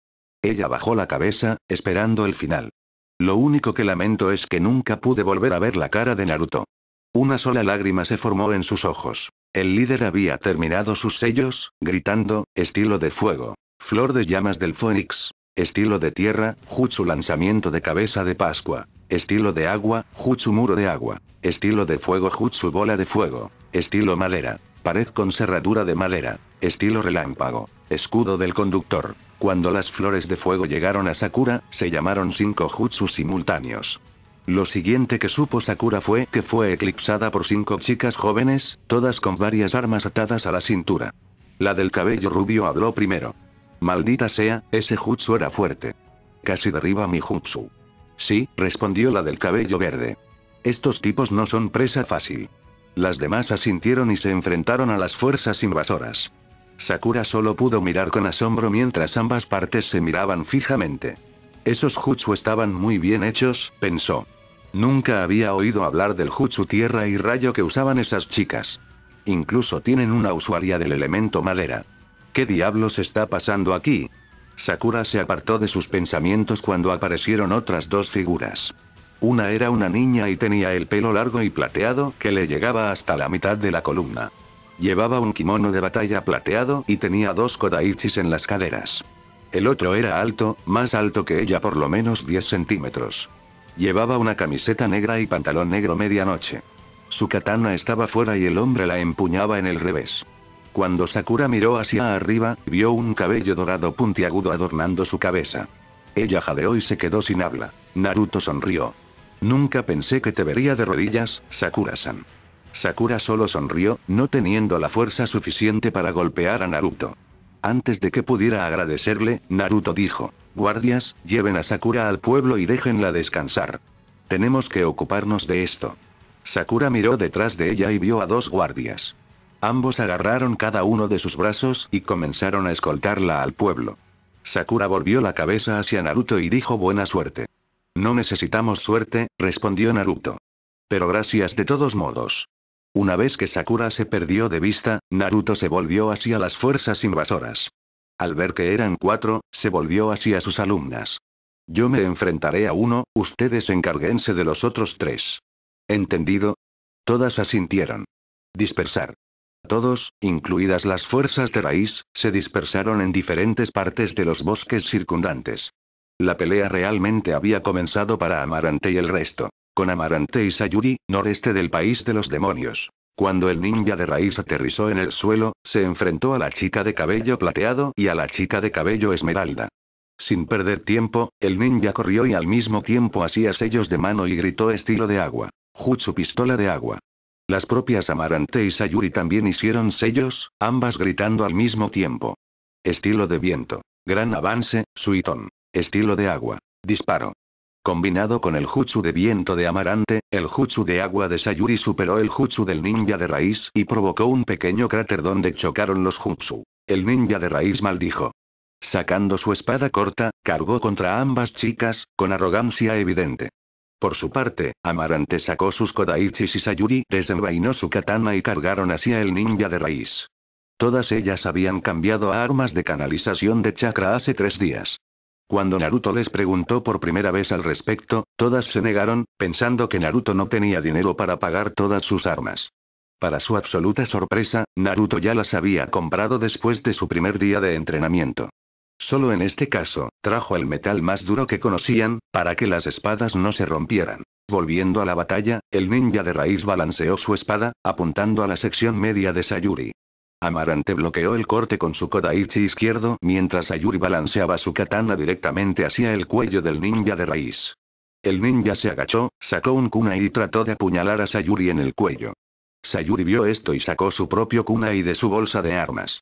[SPEAKER 1] Ella bajó la cabeza, esperando el final. Lo único que lamento es que nunca pude volver a ver la cara de Naruto. Una sola lágrima se formó en sus ojos. El líder había terminado sus sellos, gritando, estilo de fuego, flor de llamas del Fénix. Estilo de tierra, Jutsu lanzamiento de cabeza de Pascua. Estilo de agua, Jutsu muro de agua. Estilo de fuego, Jutsu bola de fuego. Estilo madera. Pared con cerradura de madera. Estilo relámpago. Escudo del conductor. Cuando las flores de fuego llegaron a Sakura, se llamaron cinco Jutsu simultáneos. Lo siguiente que supo Sakura fue que fue eclipsada por cinco chicas jóvenes, todas con varias armas atadas a la cintura. La del cabello rubio habló primero. Maldita sea, ese jutsu era fuerte. Casi derriba mi jutsu. Sí, respondió la del cabello verde. Estos tipos no son presa fácil. Las demás asintieron y se enfrentaron a las fuerzas invasoras. Sakura solo pudo mirar con asombro mientras ambas partes se miraban fijamente. Esos jutsu estaban muy bien hechos, pensó. Nunca había oído hablar del jutsu tierra y rayo que usaban esas chicas. Incluso tienen una usuaria del elemento madera. ¿Qué diablos está pasando aquí? Sakura se apartó de sus pensamientos cuando aparecieron otras dos figuras. Una era una niña y tenía el pelo largo y plateado que le llegaba hasta la mitad de la columna. Llevaba un kimono de batalla plateado y tenía dos kodaichis en las caderas. El otro era alto, más alto que ella por lo menos 10 centímetros. Llevaba una camiseta negra y pantalón negro medianoche. Su katana estaba fuera y el hombre la empuñaba en el revés. Cuando Sakura miró hacia arriba, vio un cabello dorado puntiagudo adornando su cabeza. Ella jadeó y se quedó sin habla. Naruto sonrió. Nunca pensé que te vería de rodillas, Sakura-san. Sakura solo sonrió, no teniendo la fuerza suficiente para golpear a Naruto. Antes de que pudiera agradecerle, Naruto dijo, Guardias, lleven a Sakura al pueblo y déjenla descansar. Tenemos que ocuparnos de esto. Sakura miró detrás de ella y vio a dos guardias. Ambos agarraron cada uno de sus brazos y comenzaron a escoltarla al pueblo. Sakura volvió la cabeza hacia Naruto y dijo buena suerte. No necesitamos suerte, respondió Naruto. Pero gracias de todos modos. Una vez que Sakura se perdió de vista, Naruto se volvió hacia las fuerzas invasoras. Al ver que eran cuatro, se volvió hacia sus alumnas. Yo me enfrentaré a uno, ustedes encarguense de los otros tres. ¿Entendido? Todas asintieron. Dispersar. Todos, incluidas las fuerzas de raíz, se dispersaron en diferentes partes de los bosques circundantes. La pelea realmente había comenzado para Amarante y el resto. Con Amarante y Sayuri, noreste del país de los demonios. Cuando el ninja de raíz aterrizó en el suelo, se enfrentó a la chica de cabello plateado y a la chica de cabello esmeralda. Sin perder tiempo, el ninja corrió y al mismo tiempo hacía sellos de mano y gritó estilo de agua. Jutsu pistola de agua. Las propias Amarante y Sayuri también hicieron sellos, ambas gritando al mismo tiempo. Estilo de viento. Gran avance, suitón. Estilo de agua. Disparo. Combinado con el jutsu de viento de Amarante, el jutsu de agua de Sayuri superó el jutsu del ninja de raíz y provocó un pequeño cráter donde chocaron los jutsu. El ninja de raíz maldijo. Sacando su espada corta, cargó contra ambas chicas, con arrogancia evidente. Por su parte, Amarante sacó sus kodaichis y Sayuri desenvainó su katana y cargaron hacia el ninja de raíz. Todas ellas habían cambiado a armas de canalización de chakra hace tres días. Cuando Naruto les preguntó por primera vez al respecto, todas se negaron, pensando que Naruto no tenía dinero para pagar todas sus armas. Para su absoluta sorpresa, Naruto ya las había comprado después de su primer día de entrenamiento. Solo en este caso, trajo el metal más duro que conocían, para que las espadas no se rompieran. Volviendo a la batalla, el ninja de raíz balanceó su espada, apuntando a la sección media de Sayuri. Amarante bloqueó el corte con su kodaichi izquierdo mientras Sayuri balanceaba su katana directamente hacia el cuello del ninja de raíz. El ninja se agachó, sacó un kunai y trató de apuñalar a Sayuri en el cuello. Sayuri vio esto y sacó su propio kunai de su bolsa de armas.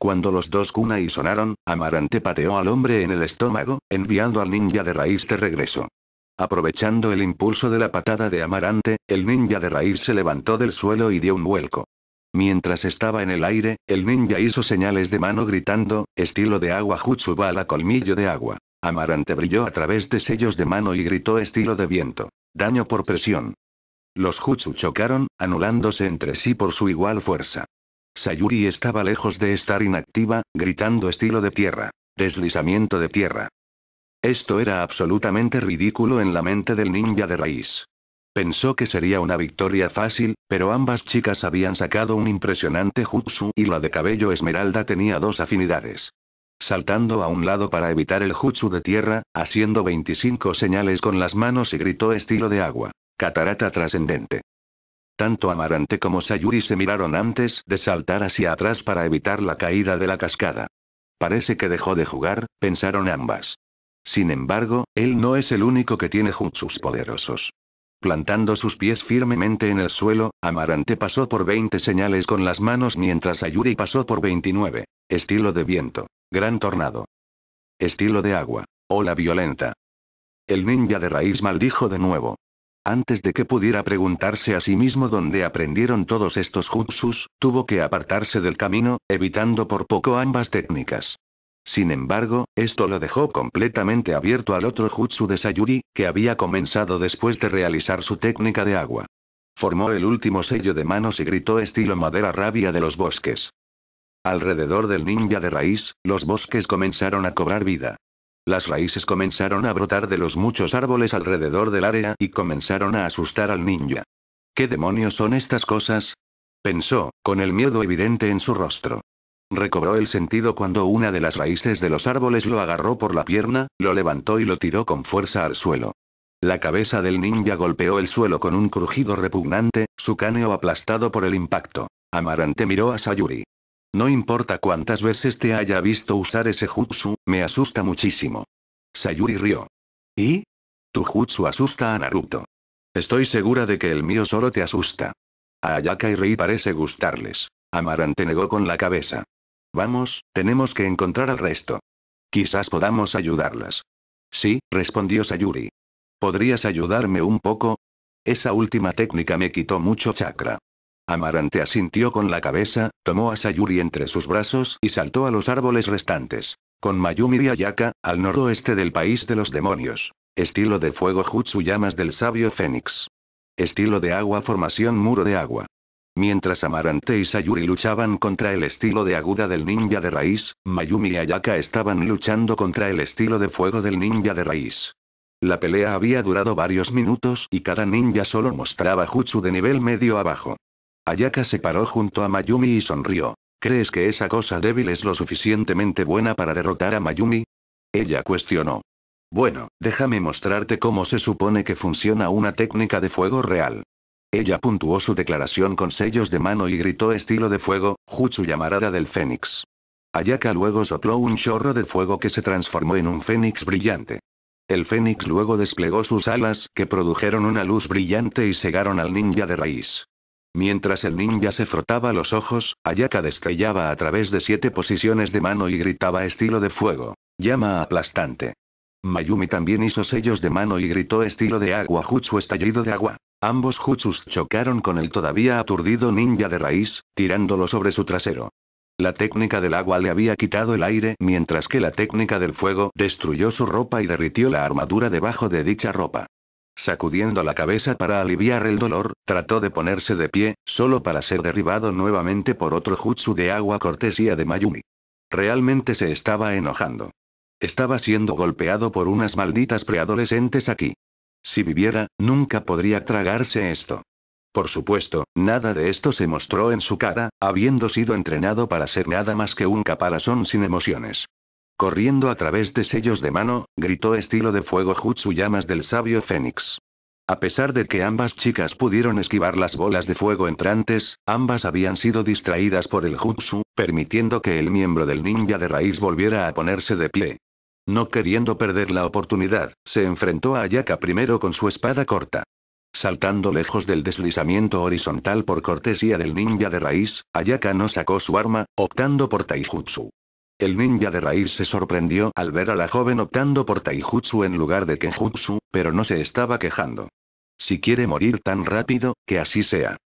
[SPEAKER 1] Cuando los dos kunai sonaron, Amarante pateó al hombre en el estómago, enviando al ninja de raíz de regreso. Aprovechando el impulso de la patada de Amarante, el ninja de raíz se levantó del suelo y dio un vuelco. Mientras estaba en el aire, el ninja hizo señales de mano gritando, estilo de agua jutsu bala colmillo de agua. Amarante brilló a través de sellos de mano y gritó estilo de viento. Daño por presión. Los Jutsu chocaron, anulándose entre sí por su igual fuerza. Sayuri estaba lejos de estar inactiva, gritando estilo de tierra. Deslizamiento de tierra. Esto era absolutamente ridículo en la mente del ninja de raíz. Pensó que sería una victoria fácil, pero ambas chicas habían sacado un impresionante jutsu y la de cabello esmeralda tenía dos afinidades. Saltando a un lado para evitar el jutsu de tierra, haciendo 25 señales con las manos y gritó estilo de agua. Catarata trascendente. Tanto Amarante como Sayuri se miraron antes de saltar hacia atrás para evitar la caída de la cascada. Parece que dejó de jugar, pensaron ambas. Sin embargo, él no es el único que tiene jutsus poderosos. Plantando sus pies firmemente en el suelo, Amarante pasó por 20 señales con las manos mientras Sayuri pasó por 29. Estilo de viento. Gran tornado. Estilo de agua. Ola violenta. El ninja de raíz maldijo de nuevo. Antes de que pudiera preguntarse a sí mismo dónde aprendieron todos estos jutsus, tuvo que apartarse del camino, evitando por poco ambas técnicas. Sin embargo, esto lo dejó completamente abierto al otro jutsu de Sayuri, que había comenzado después de realizar su técnica de agua. Formó el último sello de manos y gritó estilo madera rabia de los bosques. Alrededor del ninja de raíz, los bosques comenzaron a cobrar vida. Las raíces comenzaron a brotar de los muchos árboles alrededor del área y comenzaron a asustar al ninja. ¿Qué demonios son estas cosas? pensó, con el miedo evidente en su rostro. Recobró el sentido cuando una de las raíces de los árboles lo agarró por la pierna, lo levantó y lo tiró con fuerza al suelo. La cabeza del ninja golpeó el suelo con un crujido repugnante, su cáneo aplastado por el impacto. Amarante miró a Sayuri. No importa cuántas veces te haya visto usar ese jutsu, me asusta muchísimo. Sayuri rió. ¿Y? Tu jutsu asusta a Naruto. Estoy segura de que el mío solo te asusta. A Ayaka y Rei parece gustarles. Amarante negó con la cabeza. Vamos, tenemos que encontrar al resto. Quizás podamos ayudarlas. Sí, respondió Sayuri. ¿Podrías ayudarme un poco? Esa última técnica me quitó mucho chakra. Amarante asintió con la cabeza, tomó a Sayuri entre sus brazos y saltó a los árboles restantes. Con Mayumi y Ayaka, al noroeste del país de los demonios. Estilo de fuego Jutsu llamas del sabio Fénix. Estilo de agua formación muro de agua. Mientras Amarante y Sayuri luchaban contra el estilo de aguda del ninja de raíz, Mayumi y Ayaka estaban luchando contra el estilo de fuego del ninja de raíz. La pelea había durado varios minutos y cada ninja solo mostraba jutsu de nivel medio abajo. Ayaka se paró junto a Mayumi y sonrió. ¿Crees que esa cosa débil es lo suficientemente buena para derrotar a Mayumi? Ella cuestionó. Bueno, déjame mostrarte cómo se supone que funciona una técnica de fuego real. Ella puntuó su declaración con sellos de mano y gritó estilo de fuego, Jutsu llamada del Fénix. Ayaka luego sopló un chorro de fuego que se transformó en un fénix brillante. El fénix luego desplegó sus alas, que produjeron una luz brillante y cegaron al ninja de raíz. Mientras el ninja se frotaba los ojos, Ayaka destrellaba a través de siete posiciones de mano y gritaba estilo de fuego. Llama aplastante. Mayumi también hizo sellos de mano y gritó estilo de agua jutsu estallido de agua. Ambos jutsus chocaron con el todavía aturdido ninja de raíz, tirándolo sobre su trasero. La técnica del agua le había quitado el aire mientras que la técnica del fuego destruyó su ropa y derritió la armadura debajo de dicha ropa. Sacudiendo la cabeza para aliviar el dolor, trató de ponerse de pie, solo para ser derribado nuevamente por otro jutsu de agua cortesía de Mayumi. Realmente se estaba enojando. Estaba siendo golpeado por unas malditas preadolescentes aquí. Si viviera, nunca podría tragarse esto. Por supuesto, nada de esto se mostró en su cara, habiendo sido entrenado para ser nada más que un caparazón sin emociones. Corriendo a través de sellos de mano, gritó estilo de fuego Jutsu llamas del sabio Fénix. A pesar de que ambas chicas pudieron esquivar las bolas de fuego entrantes, ambas habían sido distraídas por el jutsu, permitiendo que el miembro del ninja de raíz volviera a ponerse de pie. No queriendo perder la oportunidad, se enfrentó a Ayaka primero con su espada corta. Saltando lejos del deslizamiento horizontal por cortesía del ninja de raíz, Ayaka no sacó su arma, optando por taijutsu. El ninja de raíz se sorprendió al ver a la joven optando por taijutsu en lugar de kenjutsu, pero no se estaba quejando. Si quiere morir tan rápido, que así sea.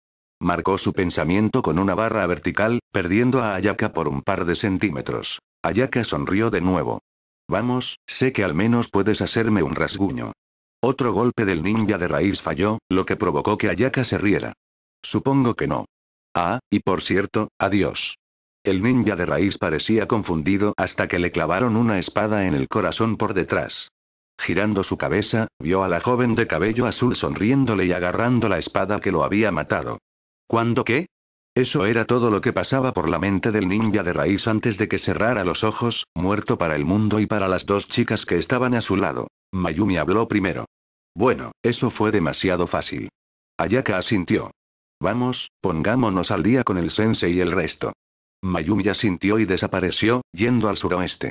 [SPEAKER 1] Marcó su pensamiento con una barra vertical, perdiendo a Ayaka por un par de centímetros. Ayaka sonrió de nuevo. Vamos, sé que al menos puedes hacerme un rasguño. Otro golpe del ninja de raíz falló, lo que provocó que Ayaka se riera. Supongo que no. Ah, y por cierto, adiós. El ninja de raíz parecía confundido hasta que le clavaron una espada en el corazón por detrás. Girando su cabeza, vio a la joven de cabello azul sonriéndole y agarrando la espada que lo había matado. ¿Cuándo qué? Eso era todo lo que pasaba por la mente del ninja de raíz antes de que cerrara los ojos, muerto para el mundo y para las dos chicas que estaban a su lado. Mayumi habló primero. Bueno, eso fue demasiado fácil. Ayaka asintió. Vamos, pongámonos al día con el sensei y el resto. Mayumi sintió y desapareció, yendo al suroeste.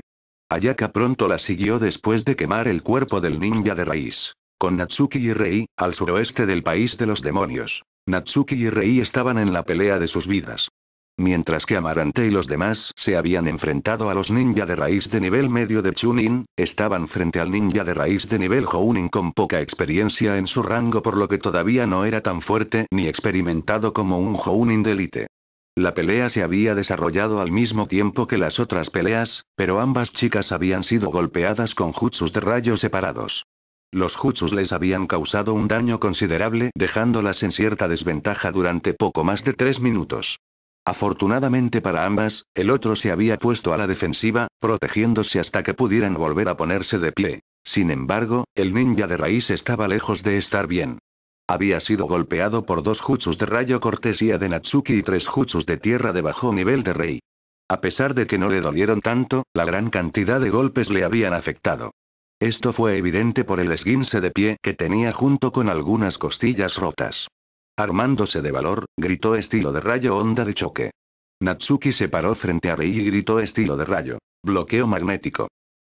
[SPEAKER 1] Ayaka pronto la siguió después de quemar el cuerpo del ninja de raíz. Con Natsuki y Rei, al suroeste del país de los demonios. Natsuki y Rei estaban en la pelea de sus vidas. Mientras que Amarante y los demás se habían enfrentado a los ninja de raíz de nivel medio de Chunin, estaban frente al ninja de raíz de nivel Hounin con poca experiencia en su rango por lo que todavía no era tan fuerte ni experimentado como un Hounin de élite. La pelea se había desarrollado al mismo tiempo que las otras peleas, pero ambas chicas habían sido golpeadas con jutsus de rayos separados. Los jutsus les habían causado un daño considerable dejándolas en cierta desventaja durante poco más de tres minutos. Afortunadamente para ambas, el otro se había puesto a la defensiva, protegiéndose hasta que pudieran volver a ponerse de pie. Sin embargo, el ninja de raíz estaba lejos de estar bien. Había sido golpeado por dos jutsus de rayo cortesía de Natsuki y tres jutsus de tierra de bajo nivel de rey. A pesar de que no le dolieron tanto, la gran cantidad de golpes le habían afectado. Esto fue evidente por el esguince de pie que tenía junto con algunas costillas rotas. Armándose de valor, gritó estilo de rayo onda de choque. Natsuki se paró frente a Rei y gritó estilo de rayo. Bloqueo magnético.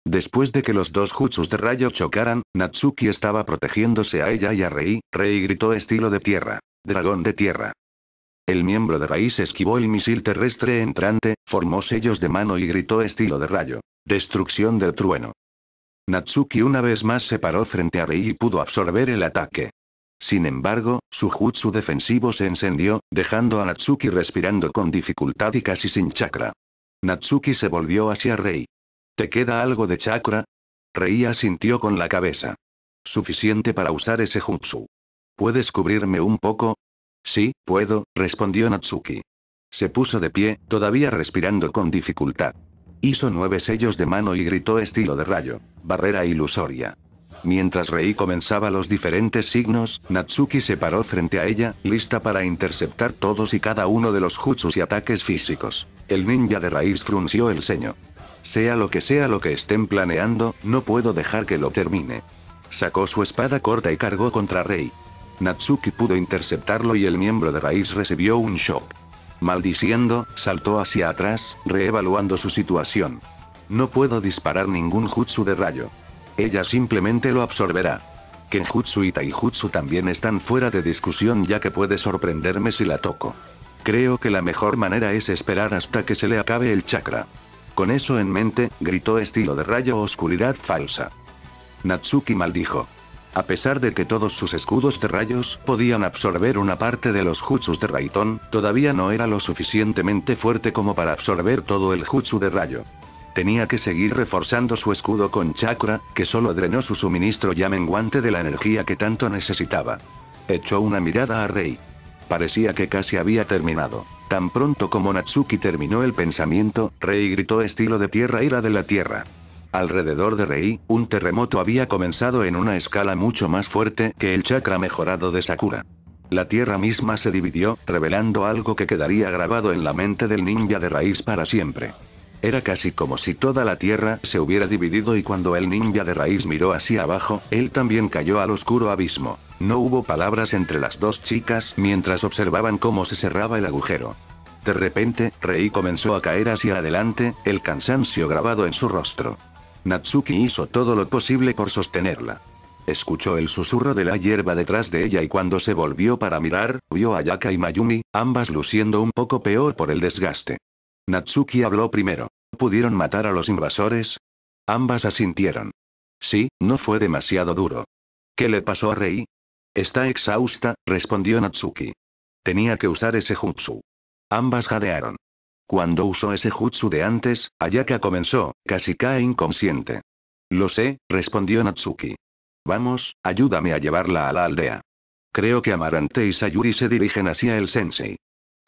[SPEAKER 1] Después de que los dos jutsus de rayo chocaran, Natsuki estaba protegiéndose a ella y a Rei, Rei gritó estilo de tierra. Dragón de tierra. El miembro de raíz esquivó el misil terrestre entrante, formó sellos de mano y gritó estilo de rayo. Destrucción del trueno. Natsuki una vez más se paró frente a Rei y pudo absorber el ataque. Sin embargo, su jutsu defensivo se encendió, dejando a Natsuki respirando con dificultad y casi sin chakra. Natsuki se volvió hacia Rei. ¿Te queda algo de chakra? Reía asintió con la cabeza. Suficiente para usar ese jutsu. ¿Puedes cubrirme un poco? Sí, puedo, respondió Natsuki. Se puso de pie, todavía respirando con dificultad. Hizo nueve sellos de mano y gritó estilo de rayo, barrera ilusoria. Mientras Rei comenzaba los diferentes signos, Natsuki se paró frente a ella, lista para interceptar todos y cada uno de los jutsus y ataques físicos. El ninja de raíz frunció el ceño. Sea lo que sea lo que estén planeando, no puedo dejar que lo termine. Sacó su espada corta y cargó contra Rei. Natsuki pudo interceptarlo y el miembro de raíz recibió un shock. Maldiciendo, saltó hacia atrás, reevaluando su situación. No puedo disparar ningún jutsu de rayo. Ella simplemente lo absorberá. Kenjutsu y Taijutsu también están fuera de discusión ya que puede sorprenderme si la toco. Creo que la mejor manera es esperar hasta que se le acabe el chakra. Con eso en mente, gritó estilo de rayo oscuridad falsa. Natsuki maldijo. A pesar de que todos sus escudos de rayos podían absorber una parte de los jutsus de Raiton, todavía no era lo suficientemente fuerte como para absorber todo el jutsu de rayo. Tenía que seguir reforzando su escudo con chakra, que solo drenó su suministro ya menguante de la energía que tanto necesitaba. Echó una mirada a Rei. Parecía que casi había terminado. Tan pronto como Natsuki terminó el pensamiento, Rei gritó estilo de tierra ira de la tierra. Alrededor de Rei, un terremoto había comenzado en una escala mucho más fuerte que el chakra mejorado de Sakura. La tierra misma se dividió, revelando algo que quedaría grabado en la mente del ninja de raíz para siempre. Era casi como si toda la tierra se hubiera dividido y cuando el ninja de raíz miró hacia abajo, él también cayó al oscuro abismo. No hubo palabras entre las dos chicas mientras observaban cómo se cerraba el agujero. De repente, Rei comenzó a caer hacia adelante, el cansancio grabado en su rostro. Natsuki hizo todo lo posible por sostenerla. Escuchó el susurro de la hierba detrás de ella y cuando se volvió para mirar, vio a Yaka y Mayumi, ambas luciendo un poco peor por el desgaste. Natsuki habló primero. ¿Pudieron matar a los invasores? Ambas asintieron. Sí, no fue demasiado duro. ¿Qué le pasó a Rei? Está exhausta, respondió Natsuki. Tenía que usar ese jutsu. Ambas jadearon. Cuando usó ese jutsu de antes, Ayaka comenzó, casi cae inconsciente. Lo sé, respondió Natsuki. Vamos, ayúdame a llevarla a la aldea. Creo que Amarante y Sayuri se dirigen hacia el sensei.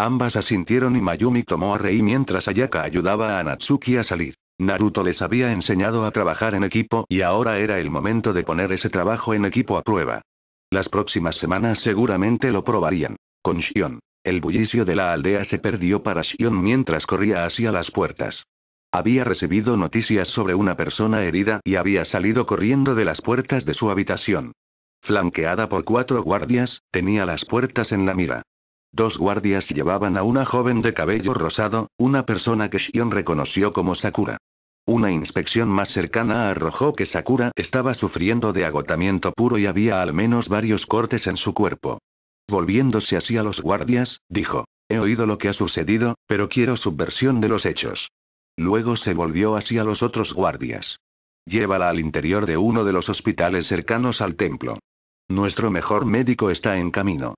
[SPEAKER 1] Ambas asintieron y Mayumi tomó a Rei mientras Ayaka ayudaba a Natsuki a salir. Naruto les había enseñado a trabajar en equipo y ahora era el momento de poner ese trabajo en equipo a prueba. Las próximas semanas seguramente lo probarían. Con Shion. El bullicio de la aldea se perdió para Shion mientras corría hacia las puertas. Había recibido noticias sobre una persona herida y había salido corriendo de las puertas de su habitación. Flanqueada por cuatro guardias, tenía las puertas en la mira. Dos guardias llevaban a una joven de cabello rosado, una persona que Shion reconoció como Sakura. Una inspección más cercana arrojó que Sakura estaba sufriendo de agotamiento puro y había al menos varios cortes en su cuerpo. Volviéndose hacia los guardias, dijo, He oído lo que ha sucedido, pero quiero su versión de los hechos. Luego se volvió hacia los otros guardias. Llévala al interior de uno de los hospitales cercanos al templo. Nuestro mejor médico está en camino.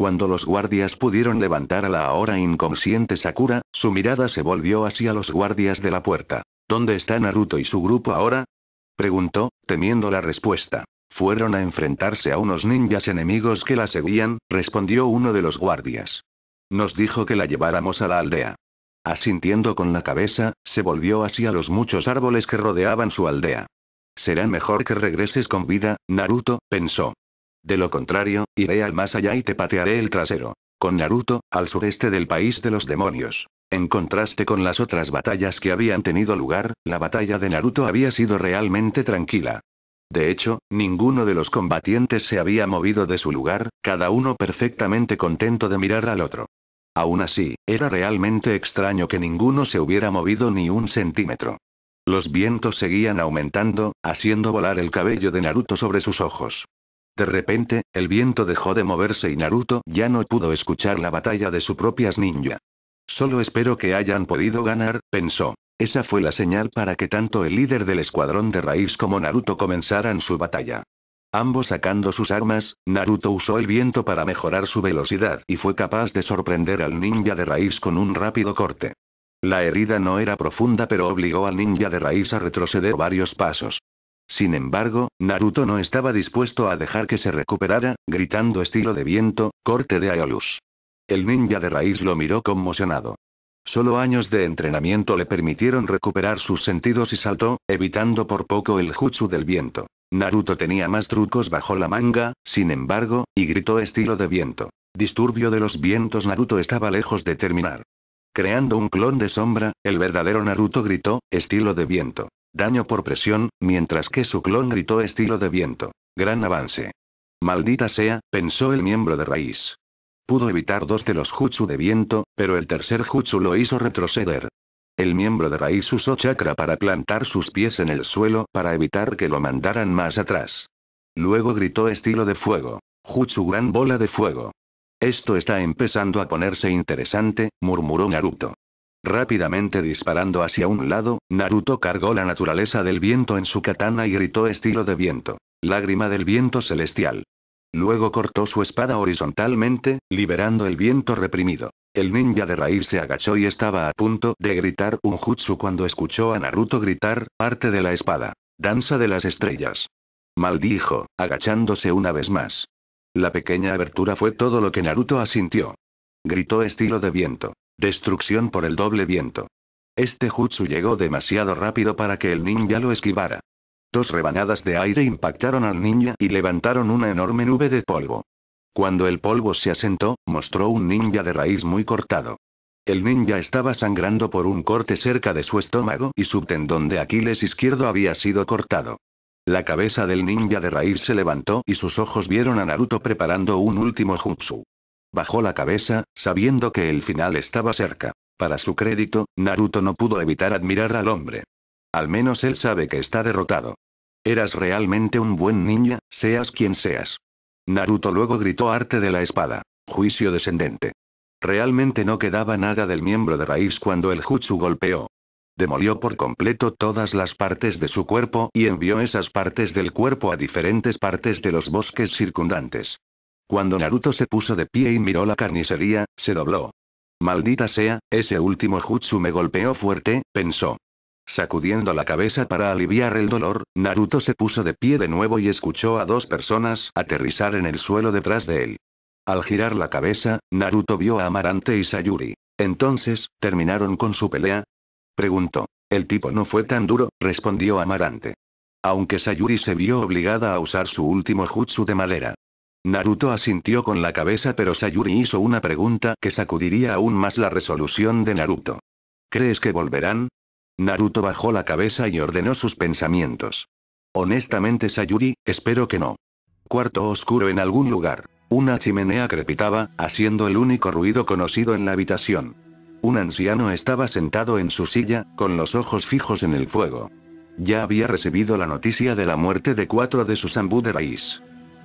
[SPEAKER 1] Cuando los guardias pudieron levantar a la ahora inconsciente Sakura, su mirada se volvió hacia los guardias de la puerta. ¿Dónde está Naruto y su grupo ahora? Preguntó, temiendo la respuesta. Fueron a enfrentarse a unos ninjas enemigos que la seguían, respondió uno de los guardias. Nos dijo que la lleváramos a la aldea. Asintiendo con la cabeza, se volvió hacia los muchos árboles que rodeaban su aldea. Será mejor que regreses con vida, Naruto, pensó. De lo contrario, iré al más allá y te patearé el trasero. Con Naruto, al sureste del país de los demonios. En contraste con las otras batallas que habían tenido lugar, la batalla de Naruto había sido realmente tranquila. De hecho, ninguno de los combatientes se había movido de su lugar, cada uno perfectamente contento de mirar al otro. Aún así, era realmente extraño que ninguno se hubiera movido ni un centímetro. Los vientos seguían aumentando, haciendo volar el cabello de Naruto sobre sus ojos. De repente, el viento dejó de moverse y Naruto ya no pudo escuchar la batalla de sus propias ninja. Solo espero que hayan podido ganar, pensó. Esa fue la señal para que tanto el líder del escuadrón de raíz como Naruto comenzaran su batalla. Ambos sacando sus armas, Naruto usó el viento para mejorar su velocidad y fue capaz de sorprender al ninja de raíz con un rápido corte. La herida no era profunda pero obligó al ninja de raíz a retroceder varios pasos. Sin embargo, Naruto no estaba dispuesto a dejar que se recuperara, gritando estilo de viento, corte de Aeolus. El ninja de raíz lo miró conmocionado. Solo años de entrenamiento le permitieron recuperar sus sentidos y saltó, evitando por poco el jutsu del viento. Naruto tenía más trucos bajo la manga, sin embargo, y gritó estilo de viento. Disturbio de los vientos Naruto estaba lejos de terminar. Creando un clon de sombra, el verdadero Naruto gritó, estilo de viento. Daño por presión, mientras que su clon gritó estilo de viento. Gran avance. Maldita sea, pensó el miembro de raíz. Pudo evitar dos de los jutsu de viento, pero el tercer jutsu lo hizo retroceder. El miembro de raíz usó chakra para plantar sus pies en el suelo para evitar que lo mandaran más atrás. Luego gritó estilo de fuego. Jutsu gran bola de fuego. Esto está empezando a ponerse interesante, murmuró Naruto. Rápidamente disparando hacia un lado, Naruto cargó la naturaleza del viento en su katana y gritó estilo de viento. Lágrima del viento celestial. Luego cortó su espada horizontalmente, liberando el viento reprimido. El ninja de raíz se agachó y estaba a punto de gritar un jutsu cuando escuchó a Naruto gritar, parte de la espada. Danza de las estrellas. Maldijo, agachándose una vez más. La pequeña abertura fue todo lo que Naruto asintió. Gritó estilo de viento. Destrucción por el doble viento. Este jutsu llegó demasiado rápido para que el ninja lo esquivara. Dos rebanadas de aire impactaron al ninja y levantaron una enorme nube de polvo. Cuando el polvo se asentó, mostró un ninja de raíz muy cortado. El ninja estaba sangrando por un corte cerca de su estómago y su tendón de Aquiles izquierdo había sido cortado. La cabeza del ninja de raíz se levantó y sus ojos vieron a Naruto preparando un último jutsu. Bajó la cabeza, sabiendo que el final estaba cerca. Para su crédito, Naruto no pudo evitar admirar al hombre. Al menos él sabe que está derrotado. Eras realmente un buen ninja, seas quien seas. Naruto luego gritó arte de la espada. Juicio descendente. Realmente no quedaba nada del miembro de raíz cuando el jutsu golpeó. Demolió por completo todas las partes de su cuerpo y envió esas partes del cuerpo a diferentes partes de los bosques circundantes. Cuando Naruto se puso de pie y miró la carnicería, se dobló. Maldita sea, ese último jutsu me golpeó fuerte, pensó. Sacudiendo la cabeza para aliviar el dolor, Naruto se puso de pie de nuevo y escuchó a dos personas aterrizar en el suelo detrás de él. Al girar la cabeza, Naruto vio a Amarante y Sayuri. Entonces, ¿terminaron con su pelea? Preguntó. El tipo no fue tan duro, respondió Amarante. Aunque Sayuri se vio obligada a usar su último jutsu de madera. Naruto asintió con la cabeza pero Sayuri hizo una pregunta que sacudiría aún más la resolución de Naruto. ¿Crees que volverán? Naruto bajó la cabeza y ordenó sus pensamientos. Honestamente Sayuri, espero que no. Cuarto oscuro en algún lugar. Una chimenea crepitaba, haciendo el único ruido conocido en la habitación. Un anciano estaba sentado en su silla, con los ojos fijos en el fuego. Ya había recibido la noticia de la muerte de cuatro de sus ambu de raíz.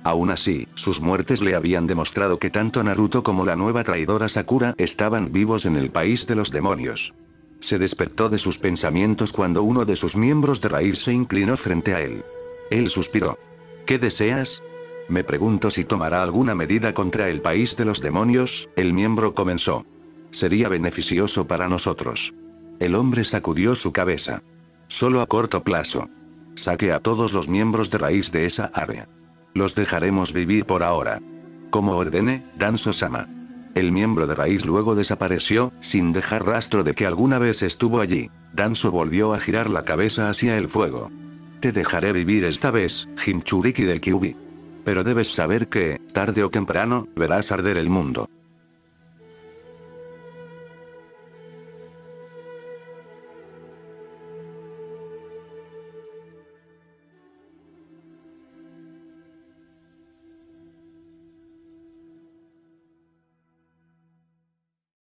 [SPEAKER 1] Aún así, sus muertes le habían demostrado que tanto Naruto como la nueva traidora Sakura estaban vivos en el país de los demonios. Se despertó de sus pensamientos cuando uno de sus miembros de raíz se inclinó frente a él. Él suspiró. ¿Qué deseas? Me pregunto si tomará alguna medida contra el país de los demonios, el miembro comenzó. Sería beneficioso para nosotros. El hombre sacudió su cabeza. Solo a corto plazo. Saque a todos los miembros de raíz de esa área. Los dejaremos vivir por ahora. Como ordene, Danzo-sama. El miembro de raíz luego desapareció, sin dejar rastro de que alguna vez estuvo allí. Danzo volvió a girar la cabeza hacia el fuego. Te dejaré vivir esta vez, Himchuriki de Kyubi. Pero debes saber que, tarde o temprano, verás arder el mundo.